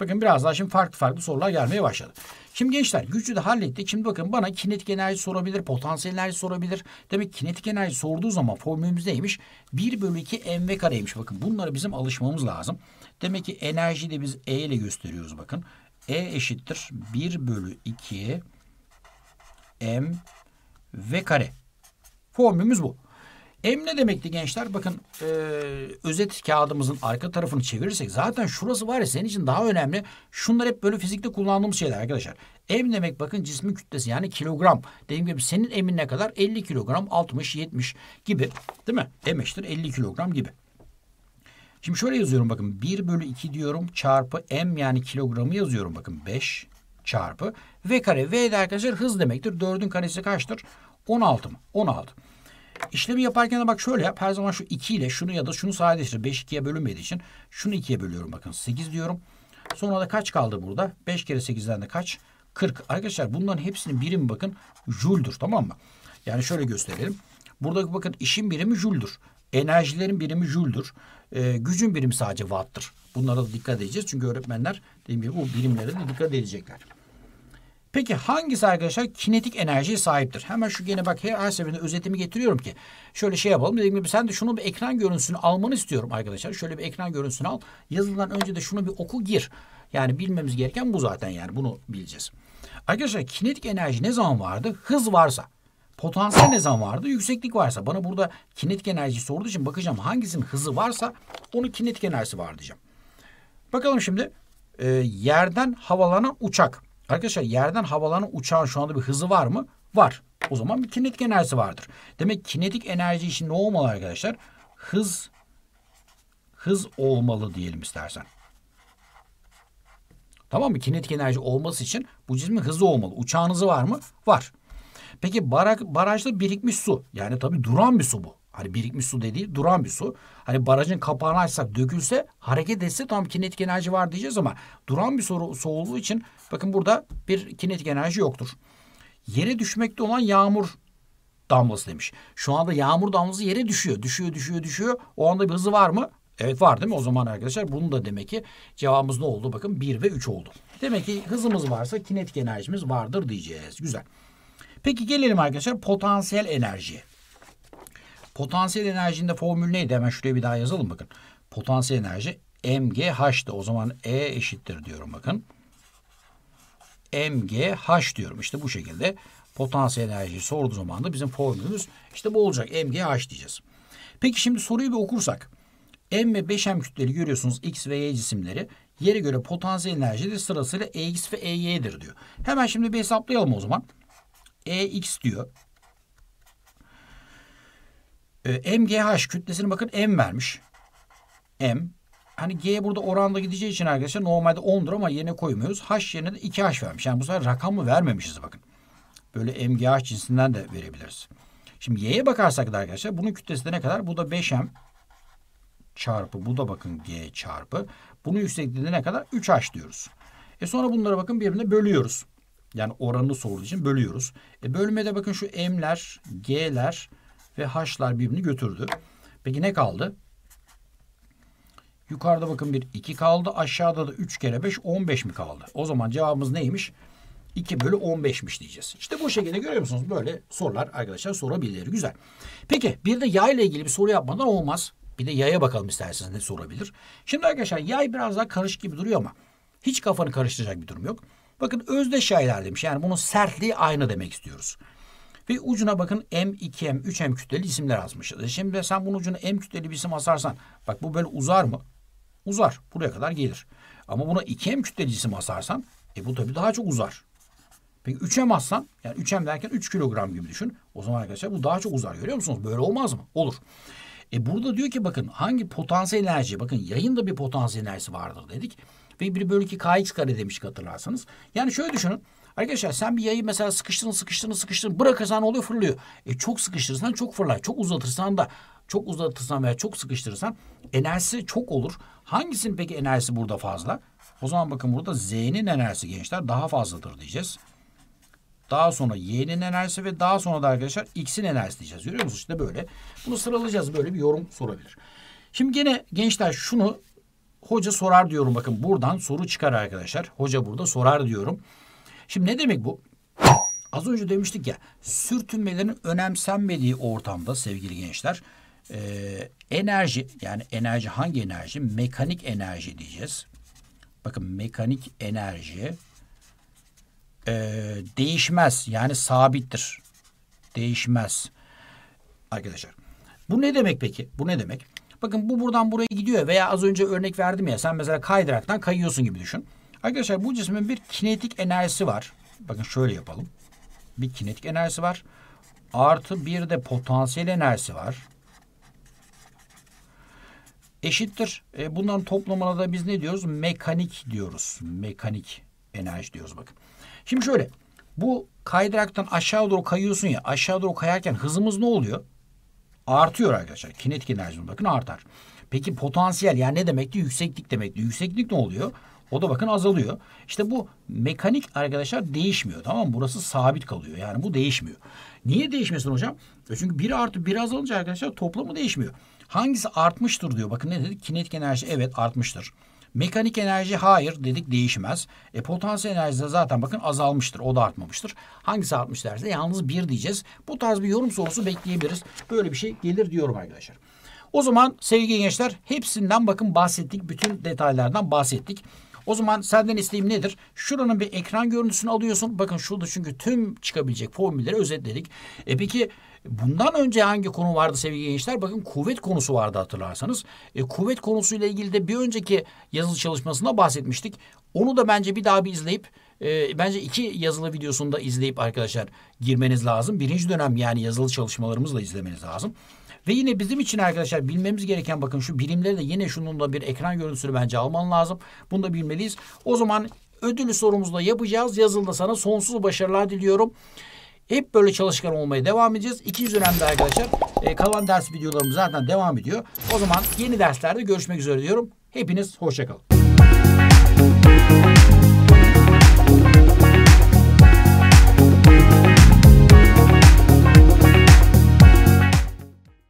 Bakın biraz daha şimdi farklı farklı sorular gelmeye başladı. Şimdi gençler gücü de hallettik. Şimdi bakın bana kinetik enerji sorabilir, potansiyel enerji sorabilir. Demek kinetik enerji sorduğu zaman formülümüz neymiş? 1 bölü 2 mv kareymiş. Bakın bunları bizim alışmamız lazım. Demek ki enerjiyi de biz E ile gösteriyoruz bakın. E eşittir 1 bölü 2 m v kare. Formülümüz bu. M ne demekti gençler? Bakın e, özet kağıdımızın arka tarafını çevirirsek zaten şurası var ya senin için daha önemli. Şunlar hep böyle fizikte kullandığımız şeyler arkadaşlar. M demek bakın cismin kütlesi yani kilogram. Dediğim gibi senin emin ne kadar? 50 kilogram, 60, 70 gibi değil mi? M eşittir 50 kilogram gibi. Şimdi şöyle yazıyorum bakın 1 bölü 2 diyorum çarpı M yani kilogramı yazıyorum bakın 5 çarpı V kare. V de arkadaşlar hız demektir. 4'ün karesi kaçtır? 16 mı? 16. İşlemi yaparken de bak şöyle yap. Her zaman şu 2 ile şunu ya da şunu sadece 5 2'ye bölünmediği için şunu 2'ye bölüyorum bakın. 8 diyorum. Sonra da kaç kaldı burada? 5 kere 8'den de kaç? 40. Arkadaşlar bunların hepsinin birimi bakın Joule'dur tamam mı? Yani şöyle gösterelim. Buradaki bakın işin birimi Joule'dur. Enerjilerin birimi Joule'dur. Ee, gücün birimi sadece Watt'tır. Bunlara da dikkat edeceğiz. Çünkü öğretmenler dediğim gibi bu birimlere de dikkat edecekler. Peki hangisi arkadaşlar kinetik enerjiye sahiptir? Hemen şu gene bak her, seferinde özetimi getiriyorum ki şöyle şey yapalım. Dediğim gibi sen de şunu bir ekran görüntüsünü almanı istiyorum arkadaşlar. Şöyle bir ekran görüntüsünü al. Yazılan önce de şunu bir oku gir. Yani bilmemiz gereken bu zaten yani bunu bileceğiz. Arkadaşlar kinetik enerji ne zaman vardı? Hız varsa. Potansiyel ne zaman vardı? Yükseklik varsa. Bana burada kinetik enerji sorduğu için bakacağım hangisinin hızı varsa onun kinetik enerjisi var diyeceğim. Bakalım şimdi e, yerden havalanan uçak. Arkadaşlar yerden havalanan uçağın şu anda bir hızı var mı? Var. O zaman bir kinetik enerjisi vardır. Demek kinetik enerji için ne olmalı arkadaşlar? Hız hız olmalı diyelim istersen. Tamam mı? Kinetik enerji olması için bu cismin hızı olmalı. Uçağınızı var mı? Var. Peki barak, barajda birikmiş su. Yani tabii duran bir su bu. Hani birikmiş su dediği duran bir su. Hani barajın kapağını açsak dökülse hareket etse tam kinetik enerji var diyeceğiz ama duran bir soru olduğu için bakın burada bir kinetik enerji yoktur. Yere düşmekte olan yağmur damlası demiş. Şu anda yağmur damlası yere düşüyor. Düşüyor, düşüyor, düşüyor. O anda bir hızı var mı? Evet var değil mi? O zaman arkadaşlar bunun da demek ki cevabımız ne oldu? Bakın 1 ve 3 oldu. Demek ki hızımız varsa kinetik enerjimiz vardır diyeceğiz. Güzel. Peki gelelim arkadaşlar potansiyel enerjiye. Potansiyel enerjinin de formülü neydi? Hemen şuraya bir daha yazalım bakın. Potansiyel enerji MGH'da. O zaman E eşittir diyorum bakın. MGH diyorum. İşte bu şekilde potansiyel enerjiyi sorduğu zaman da bizim formülümüz işte bu olacak. MGH diyeceğiz. Peki şimdi soruyu bir okursak. M ve 5M kütleleri görüyorsunuz X ve Y cisimleri. Yere göre potansiyel enerji de sırasıyla EX ve EY'dir diyor. Hemen şimdi bir hesaplayalım o zaman. EX diyor. E, ee, MGH kütlesini bakın M vermiş. M. Hani G burada oranda gideceği için arkadaşlar normalde 10'dur ama yerine koymuyoruz. H yerine de 2H vermiş. Yani bu sefer rakamı vermemişiz bakın. Böyle MGH cinsinden de verebiliriz. Şimdi Y'ye bakarsak da arkadaşlar bunun kütlesi de ne kadar? Bu da 5M çarpı bu da bakın G çarpı. Bunun yüksekliği ne kadar? 3H diyoruz. E sonra bunlara bakın birbirine bölüyoruz. Yani oranını sorduğu için bölüyoruz. E bölmede bakın şu M'ler, G'ler ve H'lar birbirini götürdü. Peki ne kaldı? Yukarıda bakın bir 2 kaldı. Aşağıda da 3 kere 5 15 mi kaldı? O zaman cevabımız neymiş? 2 bölü 15'miş diyeceğiz. İşte bu şekilde görüyor musunuz? Böyle sorular arkadaşlar sorabilir. Güzel. Peki bir de yay ile ilgili bir soru yapmadan olmaz. Bir de yaya bakalım isterseniz ne sorabilir. Şimdi arkadaşlar yay biraz daha karışık gibi duruyor ama hiç kafanı karıştıracak bir durum yok. Bakın özdeş yaylar demiş. Yani bunun sertliği aynı demek istiyoruz. Ve ucuna bakın M2M, 3M kütleli isimler yazmışız. Şimdi sen bunun ucuna M kütleli bir isim asarsan bak bu böyle uzar mı? Uzar. Buraya kadar gelir. Ama buna 2M kütleli isim asarsan e bu tabii daha çok uzar. Peki 3M assan yani 3M derken 3 kilogram gibi düşün. O zaman arkadaşlar bu daha çok uzar. Görüyor musunuz? Böyle olmaz mı? Olur. E burada diyor ki bakın hangi potansiyel enerji bakın yayında bir potansiyel enerjisi vardır dedik. Ve 1 bölü 2 kx kare demiştik hatırlarsanız. Yani şöyle düşünün. Arkadaşlar sen bir yayı mesela sıkıştırın sıkıştırın sıkıştırın bırakırsan oluyor fırlıyor. E çok sıkıştırırsan çok fırlar. Çok uzatırsan da çok uzatırsan veya çok sıkıştırırsan enerjisi çok olur. Hangisinin peki enerjisi burada fazla? O zaman bakın burada Z'nin enerjisi gençler daha fazladır diyeceğiz. Daha sonra Y'nin enerjisi ve daha sonra da arkadaşlar X'in enerjisi diyeceğiz. Görüyor musunuz? İşte böyle. Bunu sıralayacağız. Böyle bir yorum sorabilir. Şimdi gene gençler şunu hoca sorar diyorum. Bakın buradan soru çıkar arkadaşlar. Hoca burada sorar diyorum. Şimdi ne demek bu? Az önce demiştik ya sürtünmelerin önemsenmediği ortamda sevgili gençler e, enerji yani enerji hangi enerji? Mekanik enerji diyeceğiz. Bakın mekanik enerji e, değişmez yani sabittir. Değişmez arkadaşlar. Bu ne demek peki? Bu ne demek? Bakın bu buradan buraya gidiyor veya az önce örnek verdim ya sen mesela kaydıraktan kayıyorsun gibi düşün. Arkadaşlar bu cismin bir kinetik enerjisi var. Bakın şöyle yapalım. Bir kinetik enerjisi var. Artı bir de potansiyel enerjisi var. Eşittir. E, bunların toplamına da biz ne diyoruz? Mekanik diyoruz. Mekanik enerji diyoruz bakın. Şimdi şöyle. Bu kaydıraktan aşağı doğru kayıyorsun ya. Aşağı doğru kayarken hızımız ne oluyor? Artıyor arkadaşlar. Kinetik enerjimiz bakın artar. Peki potansiyel yani ne demekti? Yükseklik demekti. Yükseklik ne oluyor? O da bakın azalıyor. İşte bu mekanik arkadaşlar değişmiyor. Tamam mı? Burası sabit kalıyor. Yani bu değişmiyor. Niye değişmesin hocam? E çünkü 1 artı 1 azalınca arkadaşlar toplamı değişmiyor. Hangisi artmıştır diyor. Bakın ne dedik? Kinetik enerji evet artmıştır. Mekanik enerji hayır dedik değişmez. E, potansiyel enerji de zaten bakın azalmıştır. O da artmamıştır. Hangisi artmış derse e yalnız bir diyeceğiz. Bu tarz bir yorum sorusu bekleyebiliriz. Böyle bir şey gelir diyorum arkadaşlar. O zaman sevgili gençler hepsinden bakın bahsettik. Bütün detaylardan bahsettik. O zaman senden isteğim nedir? Şuranın bir ekran görüntüsünü alıyorsun. Bakın şurada çünkü tüm çıkabilecek formülleri özetledik. E peki Bundan önce hangi konu vardı sevgili gençler? Bakın kuvvet konusu vardı hatırlarsanız. E, kuvvet konusuyla ilgili de bir önceki yazılı çalışmasında bahsetmiştik. Onu da bence bir daha bir izleyip e, bence iki yazılı videosunu da izleyip arkadaşlar girmeniz lazım. Birinci dönem yani yazılı çalışmalarımızla izlemeniz lazım. Ve yine bizim için arkadaşlar bilmemiz gereken bakın şu birimleri de yine şunun da bir ekran görüntüsünü bence alman lazım. Bunu da bilmeliyiz. O zaman ödülü sorumuzda yapacağız. Yazılda sana sonsuz başarılar diliyorum. Hep böyle çalışkan olmaya devam edeceğiz. İkinci dönemde arkadaşlar e, kalan ders videolarımız zaten devam ediyor. O zaman yeni derslerde görüşmek üzere diyorum. Hepiniz hoşçakalın.